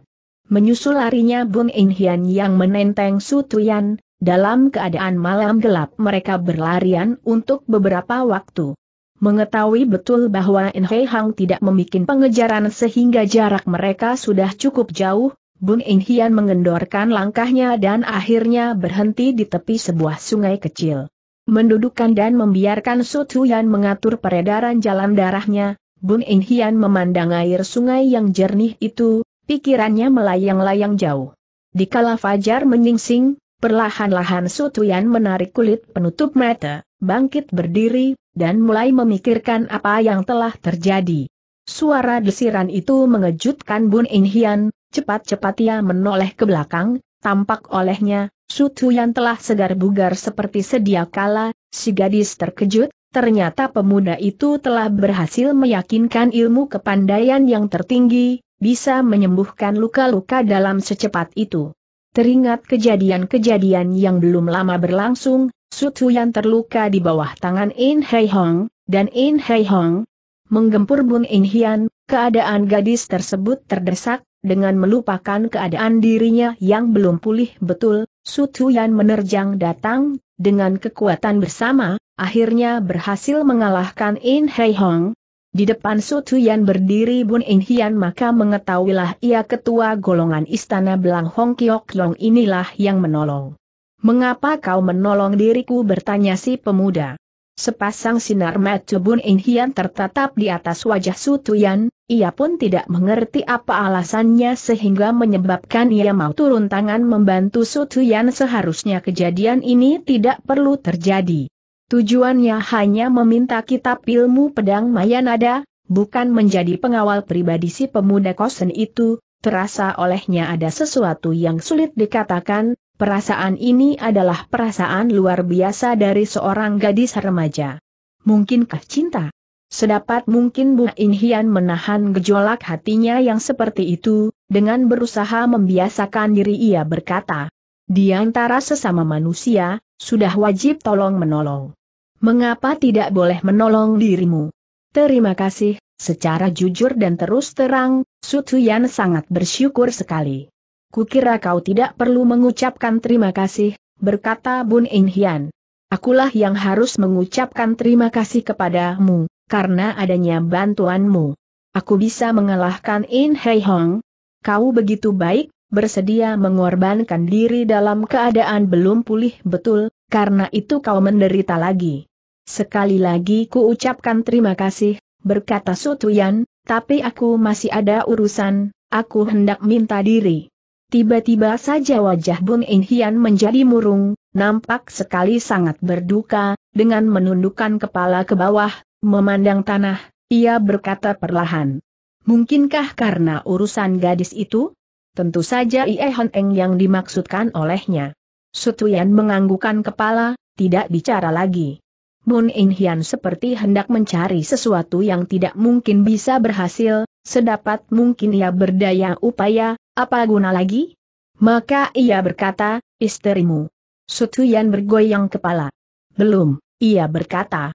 [SPEAKER 1] Menyusul larinya Bung In Hian yang menenteng Su Tuyan, dalam keadaan malam gelap mereka berlarian untuk beberapa waktu. Mengetahui betul bahwa In Hei Hang tidak memikirkan pengejaran sehingga jarak mereka sudah cukup jauh, Bung In Hian mengendorkan langkahnya dan akhirnya berhenti di tepi sebuah sungai kecil. Mendudukan dan membiarkan Su Tuyan mengatur peredaran jalan darahnya, Bun In Hian memandang air sungai yang jernih itu, pikirannya melayang-layang jauh. Di kala fajar menyingsing, perlahan-lahan Sutuyan menarik kulit penutup mata, bangkit berdiri, dan mulai memikirkan apa yang telah terjadi. Suara desiran itu mengejutkan Bun In Hian, cepat-cepat ia menoleh ke belakang, tampak olehnya, Sutuyan telah segar bugar seperti sedia kala, si gadis terkejut, Ternyata pemuda itu telah berhasil meyakinkan ilmu kepandaian yang tertinggi, bisa menyembuhkan luka-luka dalam secepat itu. Teringat kejadian-kejadian yang belum lama berlangsung, Sutu yang terluka di bawah tangan In Hei Hong, dan In Hei Hong menggempur Bun In Hian, keadaan gadis tersebut terdesak, dengan melupakan keadaan dirinya yang belum pulih betul, Sutuyan menerjang datang, dengan kekuatan bersama, akhirnya berhasil mengalahkan In Hei Hong. Di depan Sutuyan berdiri Bun In Hian maka mengetahuilah ia ketua golongan istana Belang Hong Kiok Long inilah yang menolong. Mengapa kau menolong diriku bertanya si pemuda. Sepasang sinar mata Bun In tertatap di atas wajah Sutuyan, ia pun tidak mengerti apa alasannya sehingga menyebabkan ia mau turun tangan membantu Sutuyan seharusnya kejadian ini tidak perlu terjadi. Tujuannya hanya meminta kitab ilmu pedang Mayanada, bukan menjadi pengawal pribadi si pemuda kosen itu, terasa olehnya ada sesuatu yang sulit dikatakan, Perasaan ini adalah perasaan luar biasa dari seorang gadis remaja. Mungkinkah cinta? Sedapat mungkin Bu Inhian menahan gejolak hatinya yang seperti itu, dengan berusaha membiasakan diri ia berkata. Di antara sesama manusia, sudah wajib tolong menolong. Mengapa tidak boleh menolong dirimu? Terima kasih, secara jujur dan terus terang, Sutuyan sangat bersyukur sekali kukira kau tidak perlu mengucapkan terima kasih, berkata Bun In Hian. Akulah yang harus mengucapkan terima kasih kepadamu, karena adanya bantuanmu. Aku bisa mengalahkan In Hei Hong. Kau begitu baik, bersedia mengorbankan diri dalam keadaan belum pulih betul, karena itu kau menderita lagi. Sekali lagi ku ucapkan terima kasih, berkata Sutuyan, tapi aku masih ada urusan, aku hendak minta diri. Tiba-tiba saja wajah Bun In Hian menjadi murung, nampak sekali sangat berduka, dengan menundukkan kepala ke bawah, memandang tanah, ia berkata perlahan. Mungkinkah karena urusan gadis itu? Tentu saja Ie Hon Eng yang dimaksudkan olehnya. Sutuyan menganggukan kepala, tidak bicara lagi. Bun In Hian seperti hendak mencari sesuatu yang tidak mungkin bisa berhasil, sedapat mungkin ia berdaya upaya, apa guna lagi? Maka ia berkata, istrimu. Sutuyan bergoyang kepala. Belum, ia berkata.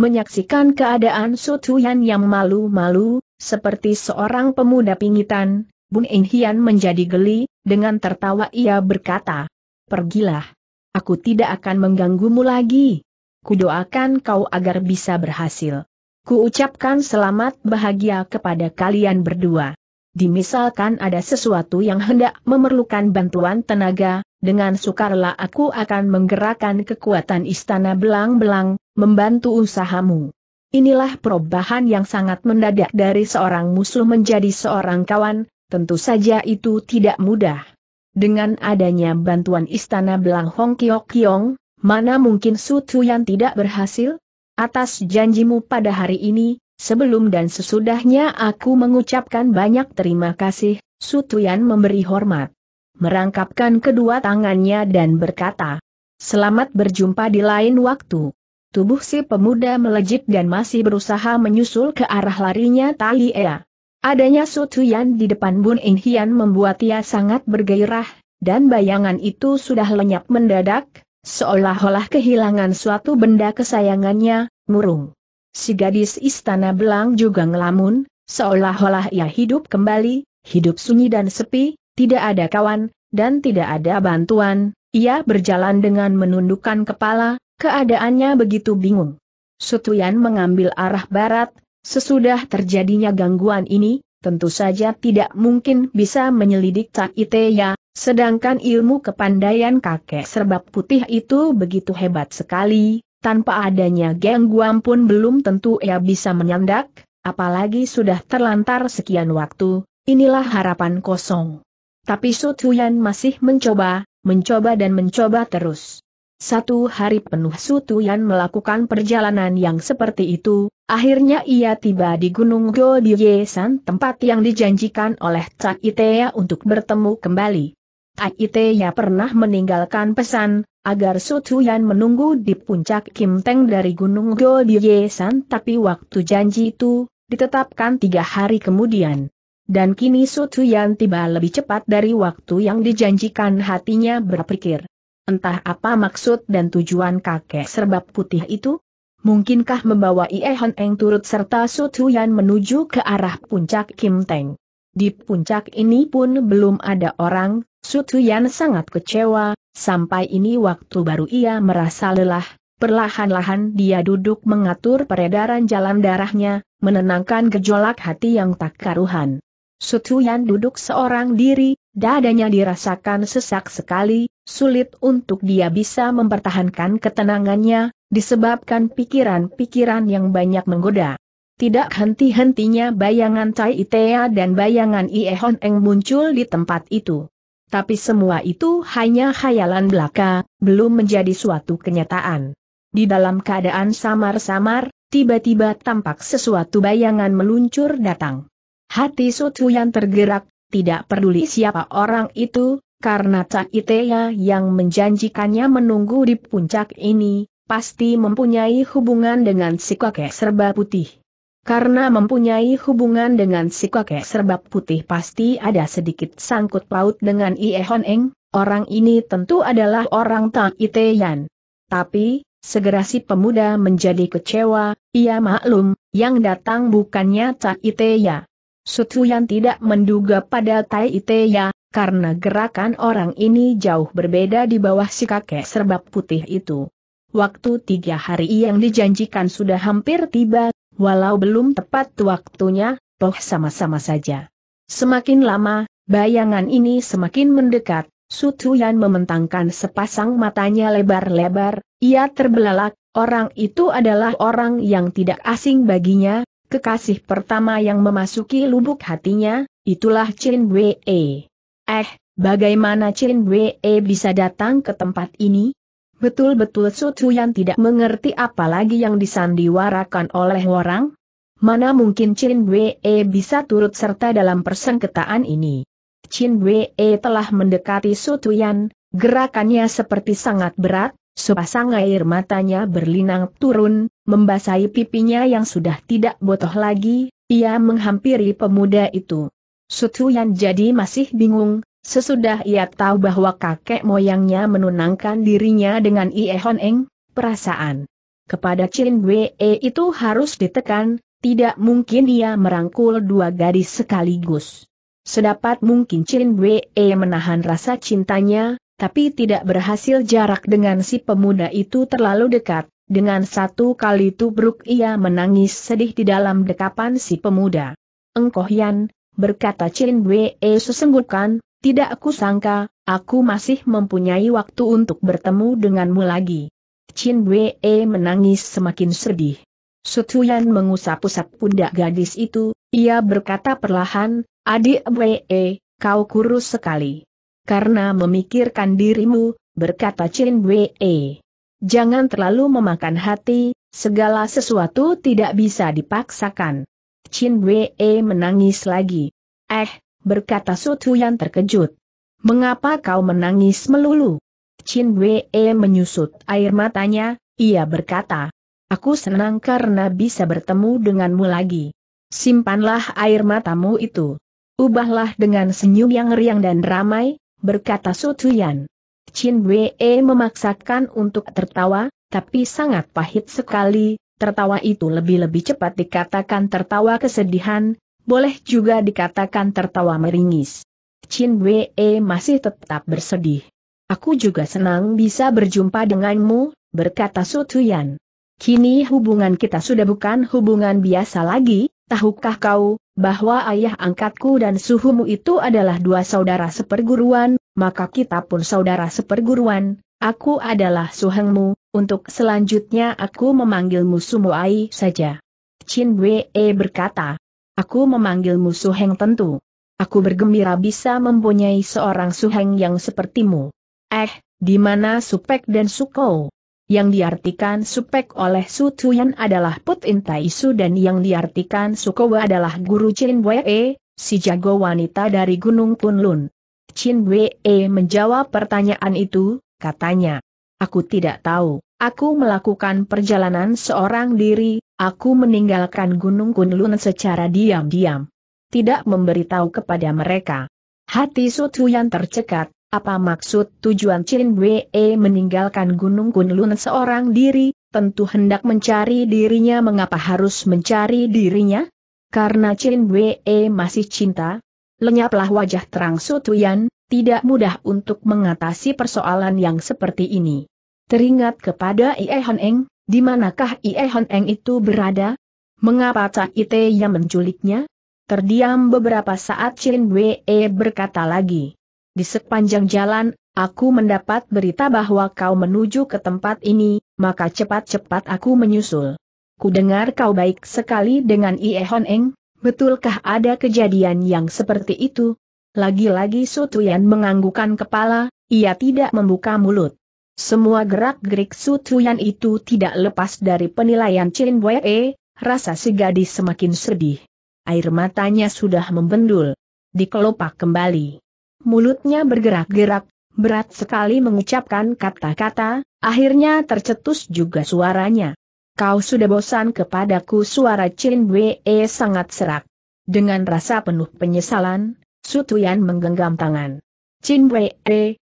[SPEAKER 1] Menyaksikan keadaan Sutuyan yang malu-malu, seperti seorang pemuda pingitan, Bun Inhian menjadi geli, dengan tertawa ia berkata. Pergilah. Aku tidak akan mengganggumu lagi. Kudoakan kau agar bisa berhasil. Kuucapkan selamat bahagia kepada kalian berdua dimisalkan ada sesuatu yang hendak memerlukan bantuan tenaga, dengan sukarela aku akan menggerakkan kekuatan istana belang-belang, membantu usahamu. Inilah perubahan yang sangat mendadak dari seorang musuh menjadi seorang kawan, tentu saja itu tidak mudah. Dengan adanya bantuan istana belang Hong Kiok Kiong, mana mungkin Su Tuyan tidak berhasil? Atas janjimu pada hari ini, Sebelum dan sesudahnya aku mengucapkan banyak terima kasih, Sutuyan memberi hormat. Merangkapkan kedua tangannya dan berkata, Selamat berjumpa di lain waktu. Tubuh si pemuda melejit dan masih berusaha menyusul ke arah larinya Tali Ea. Adanya Sutuyan di depan Bun In Hian membuat ia sangat bergairah, dan bayangan itu sudah lenyap mendadak, seolah-olah kehilangan suatu benda kesayangannya, murung. Si gadis istana belang juga ngelamun, seolah-olah ia hidup kembali, hidup sunyi dan sepi, tidak ada kawan, dan tidak ada bantuan, ia berjalan dengan menundukkan kepala, keadaannya begitu bingung. Sutuyan mengambil arah barat, sesudah terjadinya gangguan ini, tentu saja tidak mungkin bisa menyelidik Tak Iteya, sedangkan ilmu kepandaian kakek serbab putih itu begitu hebat sekali, tanpa adanya gangguan pun belum tentu ia bisa menyandak, apalagi sudah terlantar sekian waktu, inilah harapan kosong. Tapi Su masih mencoba, mencoba dan mencoba terus. Satu hari penuh Su melakukan perjalanan yang seperti itu, akhirnya ia tiba di Gunung Gobyesan tempat yang dijanjikan oleh Cak Itea untuk bertemu kembali. Aitya pernah meninggalkan pesan, agar Sutuyan menunggu di puncak Kim Teng dari Gunung Golbye San tapi waktu janji itu, ditetapkan tiga hari kemudian. Dan kini Sutuyan tiba lebih cepat dari waktu yang dijanjikan hatinya berpikir. Entah apa maksud dan tujuan kakek serbab putih itu? Mungkinkah membawa Ie Hon Eng turut serta Sutuyan menuju ke arah puncak Kim Teng? Di puncak ini pun belum ada orang, Sutuyan sangat kecewa, sampai ini waktu baru ia merasa lelah, perlahan-lahan dia duduk mengatur peredaran jalan darahnya, menenangkan gejolak hati yang tak karuhan. Sutuyan duduk seorang diri, dadanya dirasakan sesak sekali, sulit untuk dia bisa mempertahankan ketenangannya, disebabkan pikiran-pikiran yang banyak menggoda. Tidak henti-hentinya bayangan Tai Itea dan bayangan Ie Eng muncul di tempat itu. Tapi semua itu hanya khayalan belaka, belum menjadi suatu kenyataan. Di dalam keadaan samar-samar, tiba-tiba tampak sesuatu bayangan meluncur datang. Hati Sutu yang tergerak, tidak peduli siapa orang itu, karena Cai Itea yang menjanjikannya menunggu di puncak ini, pasti mempunyai hubungan dengan si kakek serba putih. Karena mempunyai hubungan dengan si kakek serbak putih pasti ada sedikit sangkut paut dengan Ie Hon orang ini tentu adalah orang Tang Yan. Tapi, segera si pemuda menjadi kecewa, ia maklum, yang datang bukannya Tang ya. Sutu yang tidak menduga pada Tai Ite Ya, karena gerakan orang ini jauh berbeda di bawah si kakek serbak putih itu. Waktu tiga hari yang dijanjikan sudah hampir tiba, Walau belum tepat waktunya, toh sama-sama saja. Semakin lama, bayangan ini semakin mendekat, Sutuyan mementangkan sepasang matanya lebar-lebar, ia terbelalak, orang itu adalah orang yang tidak asing baginya, kekasih pertama yang memasuki lubuk hatinya, itulah Chin Wei. Eh, bagaimana Chin Wei bisa datang ke tempat ini? Betul-betul Sutuyan tidak mengerti apa lagi yang disandiwarakan oleh orang? Mana mungkin Chin Wei e bisa turut serta dalam persengketaan ini? Chin Wei e telah mendekati Sutuyan, gerakannya seperti sangat berat, sepasang air matanya berlinang turun, membasahi pipinya yang sudah tidak botoh lagi, ia menghampiri pemuda itu. Sutuyan jadi masih bingung, Sesudah ia tahu bahwa kakek moyangnya menunangkan dirinya dengan Ie Hon Eng, perasaan kepada Chin Wee itu harus ditekan, tidak mungkin ia merangkul dua gadis sekaligus. Sedapat mungkin Chin Wee menahan rasa cintanya, tapi tidak berhasil jarak dengan si pemuda itu terlalu dekat, dengan satu kali tubruk ia menangis sedih di dalam dekapan si pemuda. Engkoh Yan, berkata Chin Wee sesenggukan, tidak aku sangka, aku masih mempunyai waktu untuk bertemu denganmu lagi. Chin Wei menangis semakin sedih. Sutuyan mengusap-usap pundak gadis itu, ia berkata perlahan, adik Wei, kau kurus sekali. Karena memikirkan dirimu, berkata Chin Wei. Jangan terlalu memakan hati, segala sesuatu tidak bisa dipaksakan. Chin Wei menangis lagi. Eh, berkata Sutu yang terkejut. Mengapa kau menangis melulu? Chin Wei menyusut air matanya, ia berkata. Aku senang karena bisa bertemu denganmu lagi. Simpanlah air matamu itu. Ubahlah dengan senyum yang riang dan ramai, berkata Sutuyan. Chin Wei memaksakan untuk tertawa, tapi sangat pahit sekali, tertawa itu lebih-lebih cepat dikatakan tertawa kesedihan, boleh juga dikatakan tertawa meringis. Chin Wei masih tetap bersedih. Aku juga senang bisa berjumpa denganmu, berkata Su Sutuyan. Kini hubungan kita sudah bukan hubungan biasa lagi, tahukah kau, bahwa ayah angkatku dan suhumu itu adalah dua saudara seperguruan, maka kita pun saudara seperguruan, aku adalah suhengmu, untuk selanjutnya aku memanggilmu Sumuai saja. Chin Wei berkata, aku memanggil musuh Suheng tentu. Aku bergembira bisa mempunyai seorang Suheng yang sepertimu. Eh, di mana Supek dan Suko? Yang diartikan Supek oleh Su Tuyan adalah Put Intai Su dan yang diartikan Suko adalah Guru Chin Wee, si jago wanita dari Gunung Kunlun. Chin Wee menjawab pertanyaan itu, katanya. Aku tidak tahu, aku melakukan perjalanan seorang diri, Aku meninggalkan Gunung Kunlun secara diam-diam. Tidak memberitahu kepada mereka. Hati Sutuyan tercekat, apa maksud tujuan Chin Wei meninggalkan Gunung Kunlun seorang diri, tentu hendak mencari dirinya mengapa harus mencari dirinya? Karena Chin Wei masih cinta, lenyaplah wajah terang Sutuyan, tidak mudah untuk mengatasi persoalan yang seperti ini. Teringat kepada Ie Han Eng, di manakah Ie Hon Eng itu berada? Mengapa Cha Ite yang menculiknya? Terdiam beberapa saat Chin Wee berkata lagi. Di sepanjang jalan, aku mendapat berita bahwa kau menuju ke tempat ini, maka cepat-cepat aku menyusul. Ku dengar kau baik sekali dengan Ie Hon Eng, betulkah ada kejadian yang seperti itu? Lagi-lagi Sutuyan menganggukan kepala, ia tidak membuka mulut. Semua gerak-gerik sutuyan itu tidak lepas dari penilaian Chin Wee, rasa si gadis semakin sedih. Air matanya sudah membendul. Dikelopak kembali. Mulutnya bergerak-gerak, berat sekali mengucapkan kata-kata, akhirnya tercetus juga suaranya. Kau sudah bosan kepadaku suara Chin Wee sangat serak. Dengan rasa penuh penyesalan, Sutuyan menggenggam tangan. Chin Wee,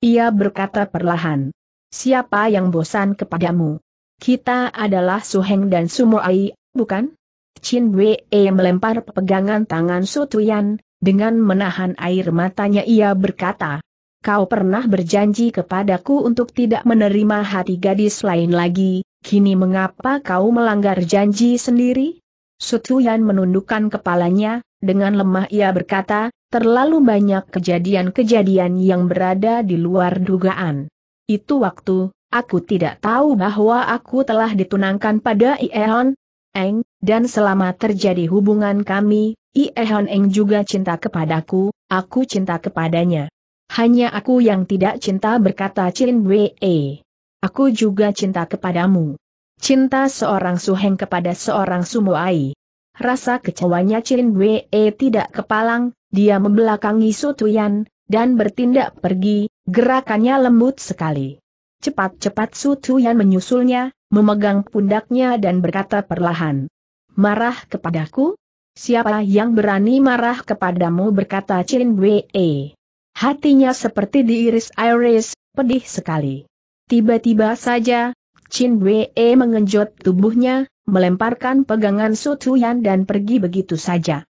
[SPEAKER 1] ia berkata perlahan siapa yang bosan kepadamu? Kita adalah Suheng dan Sumoai, bukan? Chin Wei melempar pegangan tangan Sutuyan, dengan menahan air matanya ia berkata, Kau pernah berjanji kepadaku untuk tidak menerima hati gadis lain lagi, kini mengapa kau melanggar janji sendiri? Sutuyan menundukkan kepalanya, dengan lemah ia berkata, terlalu banyak kejadian-kejadian yang berada di luar dugaan. Itu waktu, aku tidak tahu bahwa aku telah ditunangkan pada Ieon Eng, dan selama terjadi hubungan kami, Ieon Eng juga cinta kepadaku, aku cinta kepadanya. Hanya aku yang tidak cinta berkata Chin Wei. Aku juga cinta kepadamu. Cinta seorang suheng kepada seorang sumuai. Rasa kecewanya Chin Wei tidak kepalang, dia membelakangi Su Tuyan dan bertindak pergi, gerakannya lembut sekali. Cepat-cepat Su Tuyan menyusulnya, memegang pundaknya dan berkata perlahan. Marah kepadaku? Siapa yang berani marah kepadamu berkata Chin Wei. Hatinya seperti diiris iris, pedih sekali. Tiba-tiba saja, Chin Wei mengenjot tubuhnya, melemparkan pegangan Su Tuyan dan pergi begitu saja.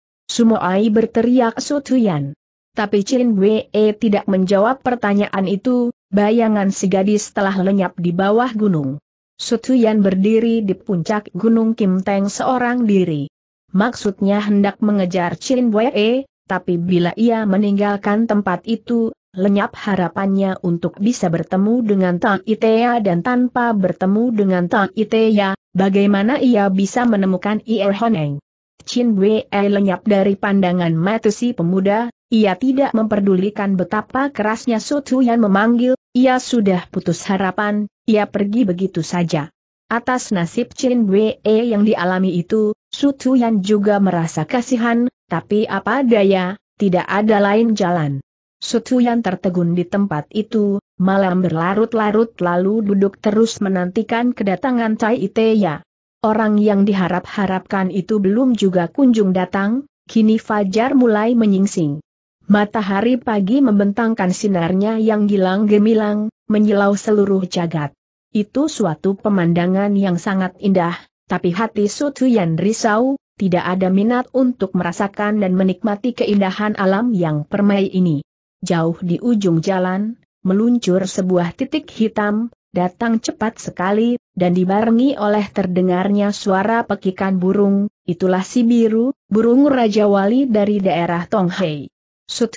[SPEAKER 1] ai berteriak Su Tuyan. Tapi Chin Wei tidak menjawab pertanyaan itu, bayangan si gadis telah lenyap di bawah gunung. Sutuyan berdiri di puncak gunung Kim Teng seorang diri. Maksudnya hendak mengejar Chin Wei, tapi bila ia meninggalkan tempat itu, lenyap harapannya untuk bisa bertemu dengan Tang Itea dan tanpa bertemu dengan Tang Itea, bagaimana ia bisa menemukan Ier Honeng. Chin Wei lenyap dari pandangan mata si pemuda, ia tidak memperdulikan betapa kerasnya Sotu yang memanggil, ia sudah putus harapan, ia pergi begitu saja. Atas nasib Chin Wei yang dialami itu, Sotu yang juga merasa kasihan, tapi apa daya, tidak ada lain jalan. Sutuyan tertegun di tempat itu, malam berlarut-larut lalu duduk terus menantikan kedatangan Tai Itea. Orang yang diharap-harapkan itu belum juga kunjung datang, kini fajar mulai menyingsing. Matahari pagi membentangkan sinarnya yang gilang gemilang, menyilau seluruh jagat. Itu suatu pemandangan yang sangat indah, tapi hati Yan risau, tidak ada minat untuk merasakan dan menikmati keindahan alam yang permai ini. Jauh di ujung jalan, meluncur sebuah titik hitam, datang cepat sekali, dan dibarengi oleh terdengarnya suara pekikan burung, itulah si biru, burung Raja Wali dari daerah Tonghei.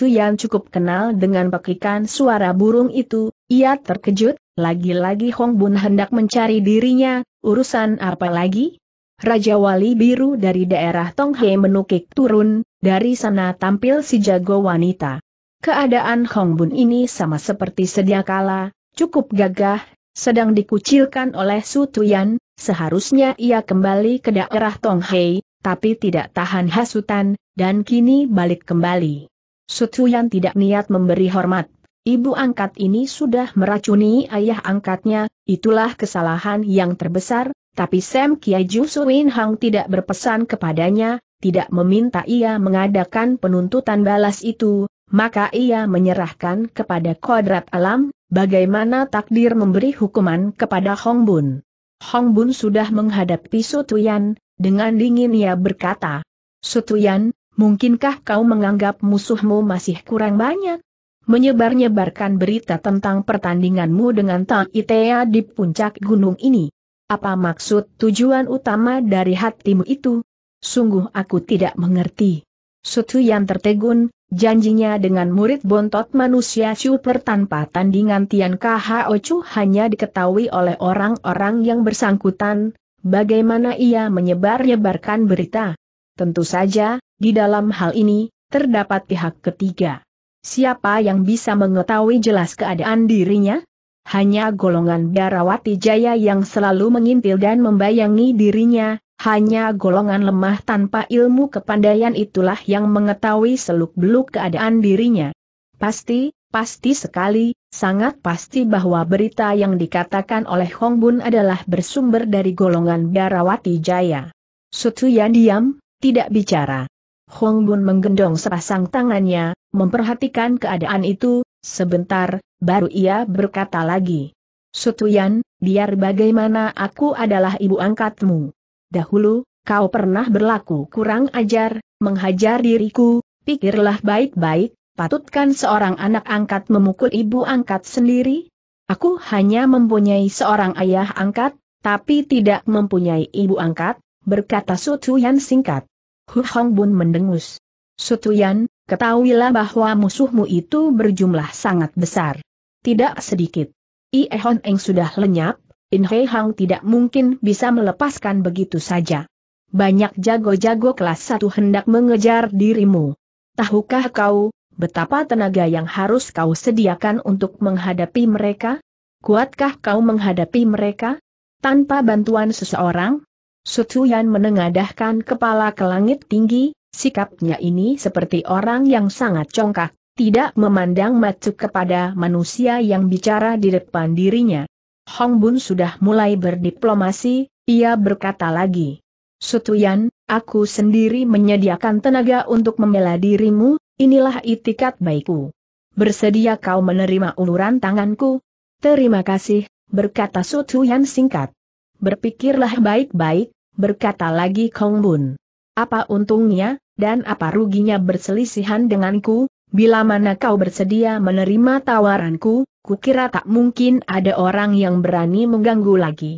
[SPEAKER 1] yang cukup kenal dengan pekikan suara burung itu, ia terkejut, lagi-lagi Hong Bun hendak mencari dirinya, urusan apa lagi? Raja Wali Biru dari daerah Tonghe menukik turun, dari sana tampil si jago wanita. Keadaan Hong Bun ini sama seperti sedia kala, cukup gagah, sedang dikucilkan oleh Su Tuyan, seharusnya ia kembali ke daerah Tonghai, tapi tidak tahan hasutan, dan kini balik kembali. Su Tuyan tidak niat memberi hormat. Ibu angkat ini sudah meracuni ayah angkatnya, itulah kesalahan yang terbesar, tapi Sam Kiai Ju Win Hang tidak berpesan kepadanya, tidak meminta ia mengadakan penuntutan balas itu, maka ia menyerahkan kepada kodrat alam, bagaimana takdir memberi hukuman kepada Hong Bun. Hong Bun sudah menghadapi Sutuyan, dengan dingin ia berkata, Sutuyan, mungkinkah kau menganggap musuhmu masih kurang banyak? Menyebar-nyebarkan berita tentang pertandinganmu dengan Tang Itea di puncak gunung ini. Apa maksud tujuan utama dari hatimu itu? Sungguh aku tidak mengerti. Sutuyan tertegun, Janjinya dengan murid bontot manusia super tanpa tandingan Tian Kho Chu hanya diketahui oleh orang-orang yang bersangkutan, bagaimana ia menyebar-nyebarkan berita. Tentu saja, di dalam hal ini, terdapat pihak ketiga. Siapa yang bisa mengetahui jelas keadaan dirinya? Hanya golongan biarawati jaya yang selalu mengintil dan membayangi dirinya, hanya golongan lemah tanpa ilmu kepandaian itulah yang mengetahui seluk-beluk keadaan dirinya. Pasti, pasti sekali, sangat pasti bahwa berita yang dikatakan oleh Hong Bun adalah bersumber dari golongan Biarawati Jaya. Sutuyan diam, tidak bicara. Hong Bun menggendong sepasang tangannya, memperhatikan keadaan itu, sebentar, baru ia berkata lagi. Sutuyan, biar bagaimana aku adalah ibu angkatmu. Dahulu, kau pernah berlaku kurang ajar, menghajar diriku, pikirlah baik-baik, patutkan seorang anak angkat memukul ibu angkat sendiri? Aku hanya mempunyai seorang ayah angkat, tapi tidak mempunyai ibu angkat, berkata Sutuyan singkat. Hu Hong Bun mendengus. Sutuyan, ketahuilah bahwa musuhmu itu berjumlah sangat besar. Tidak sedikit. Ie Hon Eng sudah lenyap, In Hei Hang tidak mungkin bisa melepaskan begitu saja. Banyak jago-jago kelas satu hendak mengejar dirimu. Tahukah kau, betapa tenaga yang harus kau sediakan untuk menghadapi mereka? Kuatkah kau menghadapi mereka? Tanpa bantuan seseorang? Sutuyan menengadahkan kepala ke langit tinggi, sikapnya ini seperti orang yang sangat congkak, tidak memandang macu kepada manusia yang bicara di depan dirinya. Hong Bun sudah mulai berdiplomasi, ia berkata lagi. Sutuyan, aku sendiri menyediakan tenaga untuk membela dirimu, inilah itikat baikku. Bersedia kau menerima uluran tanganku? Terima kasih, berkata Sutuyan singkat. Berpikirlah baik-baik, berkata lagi Kong Bun. Apa untungnya, dan apa ruginya berselisihan denganku, Bila mana kau bersedia menerima tawaranku, kukira tak mungkin ada orang yang berani mengganggu lagi.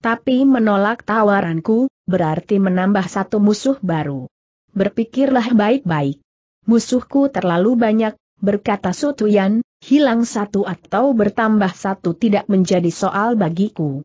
[SPEAKER 1] Tapi menolak tawaranku, berarti menambah satu musuh baru. Berpikirlah baik-baik. Musuhku terlalu banyak, berkata Sutuyan, hilang satu atau bertambah satu tidak menjadi soal bagiku.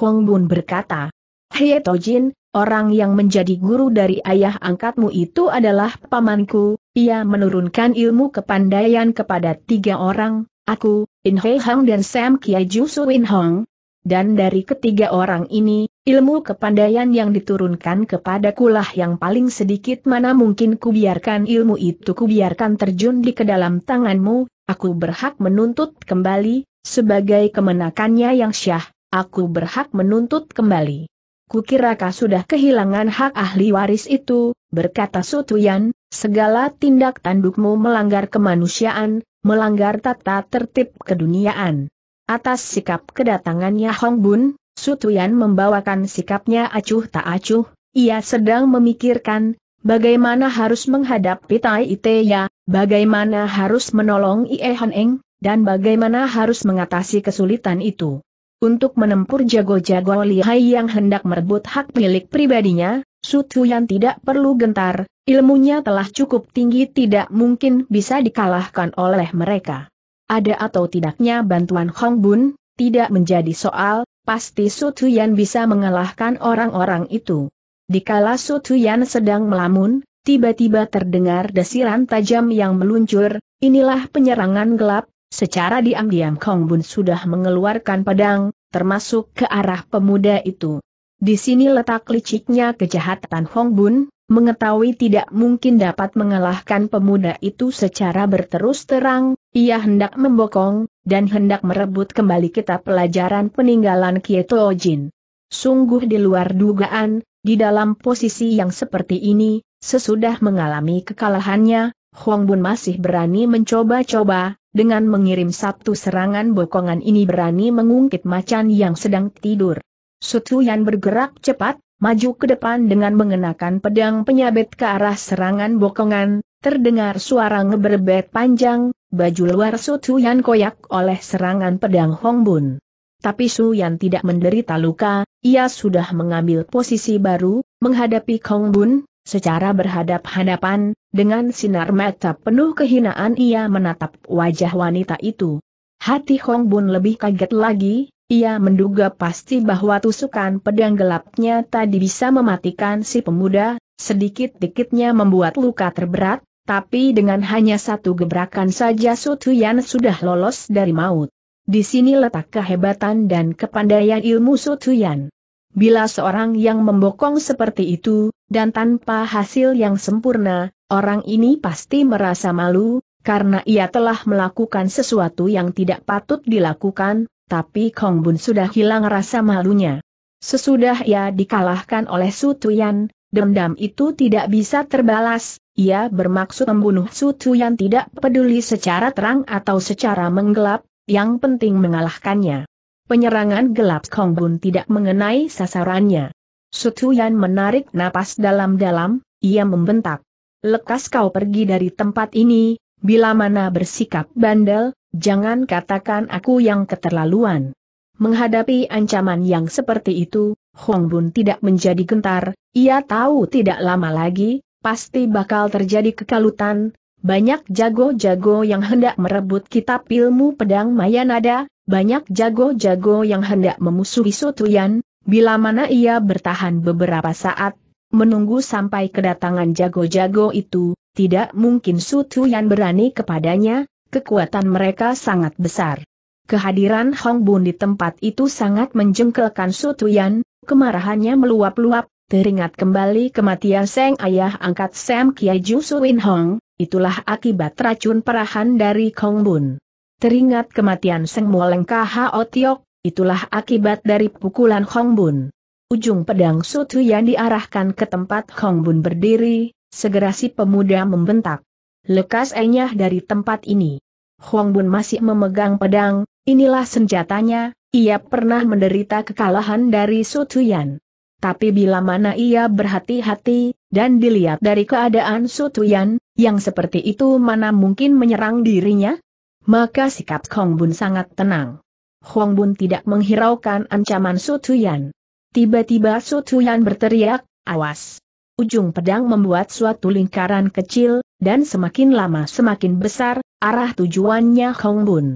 [SPEAKER 1] Hong Bun berkata, Hei Tojin, Orang yang menjadi guru dari ayah angkatmu itu adalah pamanku, ia menurunkan ilmu kepandaian kepada tiga orang, aku, In Hei Hang dan Sam Kiai Jusu In Hong. Dan dari ketiga orang ini, ilmu kepandaian yang diturunkan kepadakulah kulah yang paling sedikit mana mungkin kubiarkan ilmu itu kubiarkan terjun di kedalam tanganmu, aku berhak menuntut kembali, sebagai kemenakannya yang syah, aku berhak menuntut kembali. Kukira kau sudah kehilangan hak ahli waris itu, berkata Sutuyan, segala tindak tandukmu melanggar kemanusiaan, melanggar tata tertib keduniaan. Atas sikap kedatangannya Hong Bun, Sutuyan membawakan sikapnya acuh tak acuh, ia sedang memikirkan, bagaimana harus menghadapi Tai Iteya, bagaimana harus menolong Ie Hon Eng, dan bagaimana harus mengatasi kesulitan itu. Untuk menempur jago-jago lihai yang hendak merebut hak milik pribadinya, Sutuyan tidak perlu gentar, ilmunya telah cukup tinggi tidak mungkin bisa dikalahkan oleh mereka. Ada atau tidaknya bantuan Hong Bun, tidak menjadi soal, pasti Sutuyan bisa mengalahkan orang-orang itu. Dikala Sutuyan sedang melamun, tiba-tiba terdengar desiran tajam yang meluncur, inilah penyerangan gelap, Secara diam-diam Kong Bun sudah mengeluarkan pedang, termasuk ke arah pemuda itu. Di sini letak liciknya kejahatan Hong Bun, mengetahui tidak mungkin dapat mengalahkan pemuda itu secara berterus terang, ia hendak membokong, dan hendak merebut kembali kitab pelajaran peninggalan Kieto Jin. Sungguh di luar dugaan, di dalam posisi yang seperti ini, sesudah mengalami kekalahannya, Hong Bun masih berani mencoba-coba, dengan mengirim satu serangan bokongan ini berani mengungkit macan yang sedang tidur. Sutuyan bergerak cepat, maju ke depan dengan mengenakan pedang penyabet ke arah serangan bokongan, terdengar suara ngeberbet panjang, baju luar Sutuyan koyak oleh serangan pedang Hongbun. Tapi Su Suyan tidak menderita luka, ia sudah mengambil posisi baru, menghadapi Hongbun, Secara berhadap-hadapan, dengan sinar mata penuh kehinaan ia menatap wajah wanita itu. Hati Hong Bun lebih kaget lagi, ia menduga pasti bahwa tusukan pedang gelapnya tadi bisa mematikan si pemuda, sedikit-dikitnya membuat luka terberat, tapi dengan hanya satu gebrakan saja Sutuyan sudah lolos dari maut. Di sini letak kehebatan dan kepandaian ilmu Sutuyan. Bila seorang yang membokong seperti itu, dan tanpa hasil yang sempurna, orang ini pasti merasa malu, karena ia telah melakukan sesuatu yang tidak patut dilakukan, tapi Kong Bun sudah hilang rasa malunya. Sesudah ia dikalahkan oleh Su Tuyan, dendam itu tidak bisa terbalas, ia bermaksud membunuh Su Tuyan tidak peduli secara terang atau secara menggelap, yang penting mengalahkannya. Penyerangan gelap Kong Bun tidak mengenai sasarannya. Sutuyan menarik napas dalam-dalam, ia membentak. Lekas kau pergi dari tempat ini, bila mana bersikap bandel, jangan katakan aku yang keterlaluan. Menghadapi ancaman yang seperti itu, Hong Bun tidak menjadi gentar, ia tahu tidak lama lagi, pasti bakal terjadi kekalutan, banyak jago-jago yang hendak merebut kitab ilmu pedang Mayanada, banyak jago-jago yang hendak memusuhi Sotuyan, bila mana ia bertahan beberapa saat, menunggu sampai kedatangan jago-jago itu, tidak mungkin Sotuyan berani kepadanya, kekuatan mereka sangat besar. Kehadiran Hong Bun di tempat itu sangat menjengkelkan Sotuyan, kemarahannya meluap-luap, teringat kembali kematian Seng Ayah angkat Sam Kiai Ju Suin Hong, Itulah akibat racun perahan dari Kong Bun. Teringat kematian Seng Moleng K.H.O. Tiok, itulah akibat dari pukulan Kong Bun. Ujung pedang Sutu yang diarahkan ke tempat Kong Bun berdiri, segera si pemuda membentak. Lekas enyah dari tempat ini. Hong Bun masih memegang pedang, inilah senjatanya, ia pernah menderita kekalahan dari Sutuyan. Tapi bila mana ia berhati-hati, dan dilihat dari keadaan Sutuyan, yang seperti itu mana mungkin menyerang dirinya? Maka sikap Hong Bun sangat tenang. Hong Bun tidak menghiraukan ancaman Sutuyan. Tiba-tiba Sutuyan berteriak, awas. Ujung pedang membuat suatu lingkaran kecil, dan semakin lama semakin besar, arah tujuannya Hong Bun.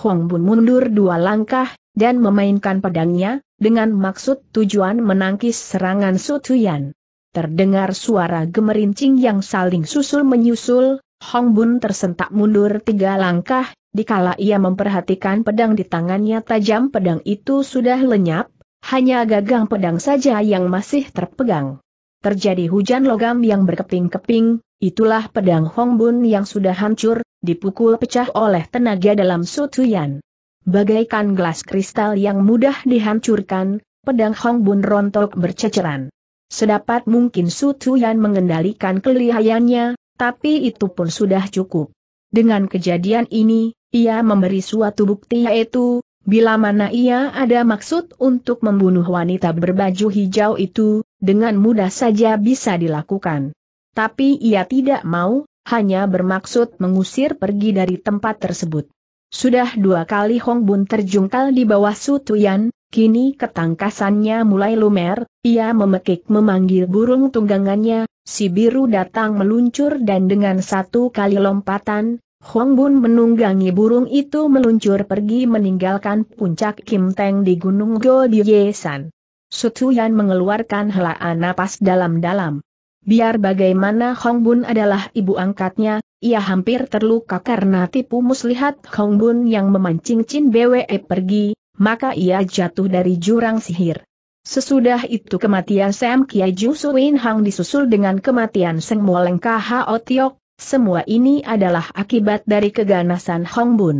[SPEAKER 1] Hong Bun mundur dua langkah, dan memainkan pedangnya, dengan maksud tujuan menangkis serangan Sutuyan. Terdengar suara gemerincing yang saling susul-menyusul, Hong Bun tersentak mundur tiga langkah, dikala ia memperhatikan pedang di tangannya tajam pedang itu sudah lenyap, hanya gagang pedang saja yang masih terpegang. Terjadi hujan logam yang berkeping-keping, itulah pedang Hong Bun yang sudah hancur, dipukul pecah oleh tenaga dalam Sutuyan. Bagaikan gelas kristal yang mudah dihancurkan, pedang Hong Bun rontok berceceran. Sedapat mungkin Su Tuyan mengendalikan kelihayannya, tapi itu pun sudah cukup. Dengan kejadian ini, ia memberi suatu bukti yaitu, bila mana ia ada maksud untuk membunuh wanita berbaju hijau itu, dengan mudah saja bisa dilakukan. Tapi ia tidak mau, hanya bermaksud mengusir pergi dari tempat tersebut. Sudah dua kali Hong Bun terjungkal di bawah Sutuyan, kini ketangkasannya mulai lumer, ia memekik memanggil burung tunggangannya, si biru datang meluncur dan dengan satu kali lompatan, Hong Bun menunggangi burung itu meluncur pergi meninggalkan puncak Kim Teng di Gunung Go di Yesan. Sutuyan mengeluarkan helaan napas dalam-dalam. Biar bagaimana Hong Bun adalah ibu angkatnya, ia hampir terluka karena tipu muslihat Hong Bun yang memancing Chin Bwe pergi, maka ia jatuh dari jurang sihir. Sesudah itu kematian Sam Kiai Ju Suin Hang disusul dengan kematian Seng Moleng K.H.O. Tiok, semua ini adalah akibat dari keganasan Hong Bun.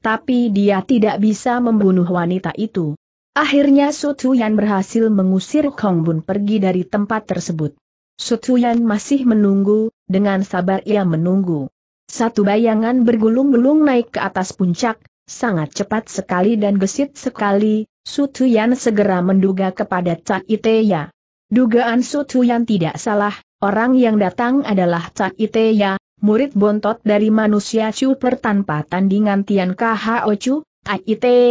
[SPEAKER 1] Tapi dia tidak bisa membunuh wanita itu. Akhirnya Sutuyan berhasil mengusir Hong Bun pergi dari tempat tersebut. Sutuyan masih menunggu, dengan sabar ia menunggu. Satu bayangan bergulung-gulung naik ke atas puncak, sangat cepat sekali dan gesit sekali, Sutuyan segera menduga kepada Cak Iteya. Dugaan Sutuyan tidak salah, orang yang datang adalah Cak Iteya, murid bontot dari manusia super tanpa tandingan Tian KHO Chu,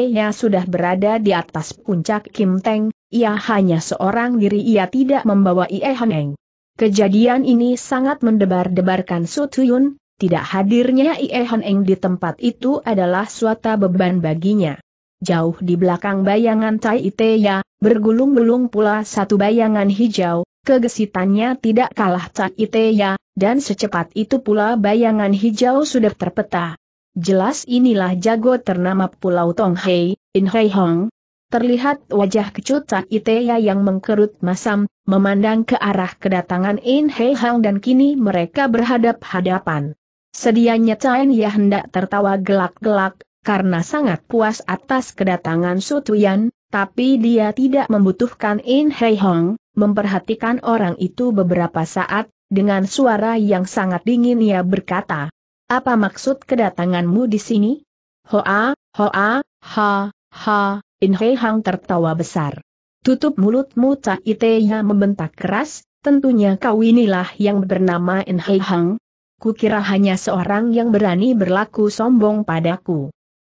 [SPEAKER 1] Ya sudah berada di atas puncak Kim Teng, ia hanya seorang diri ia tidak membawa Ie Eng. Kejadian ini sangat mendebar-debarkan Su Tuyun, tidak hadirnya Ie Hon Eng di tempat itu adalah suatu beban baginya. Jauh di belakang bayangan Tai Iteya, bergulung-gulung pula satu bayangan hijau, kegesitannya tidak kalah Tai Iteya, dan secepat itu pula bayangan hijau sudah terpeta. Jelas inilah jago ternama Pulau Tonghei, In Hei Hong, Terlihat wajah kecut kecutan Iteya yang mengkerut masam, memandang ke arah kedatangan In Hei Hang dan kini mereka berhadap-hadapan. Sedianya Tain Ya hendak tertawa gelak-gelak, karena sangat puas atas kedatangan Su Tuyan, tapi dia tidak membutuhkan In Hei Hong, memperhatikan orang itu beberapa saat, dengan suara yang sangat dingin ia berkata, Apa maksud kedatanganmu di sini? Hoa, hoa, ha, ha, In Hei Hang tertawa besar. Tutup mulutmu Tak Ya membentak keras, tentunya kau inilah yang bernama In Hei Hang. Kukira hanya seorang yang berani berlaku sombong padaku.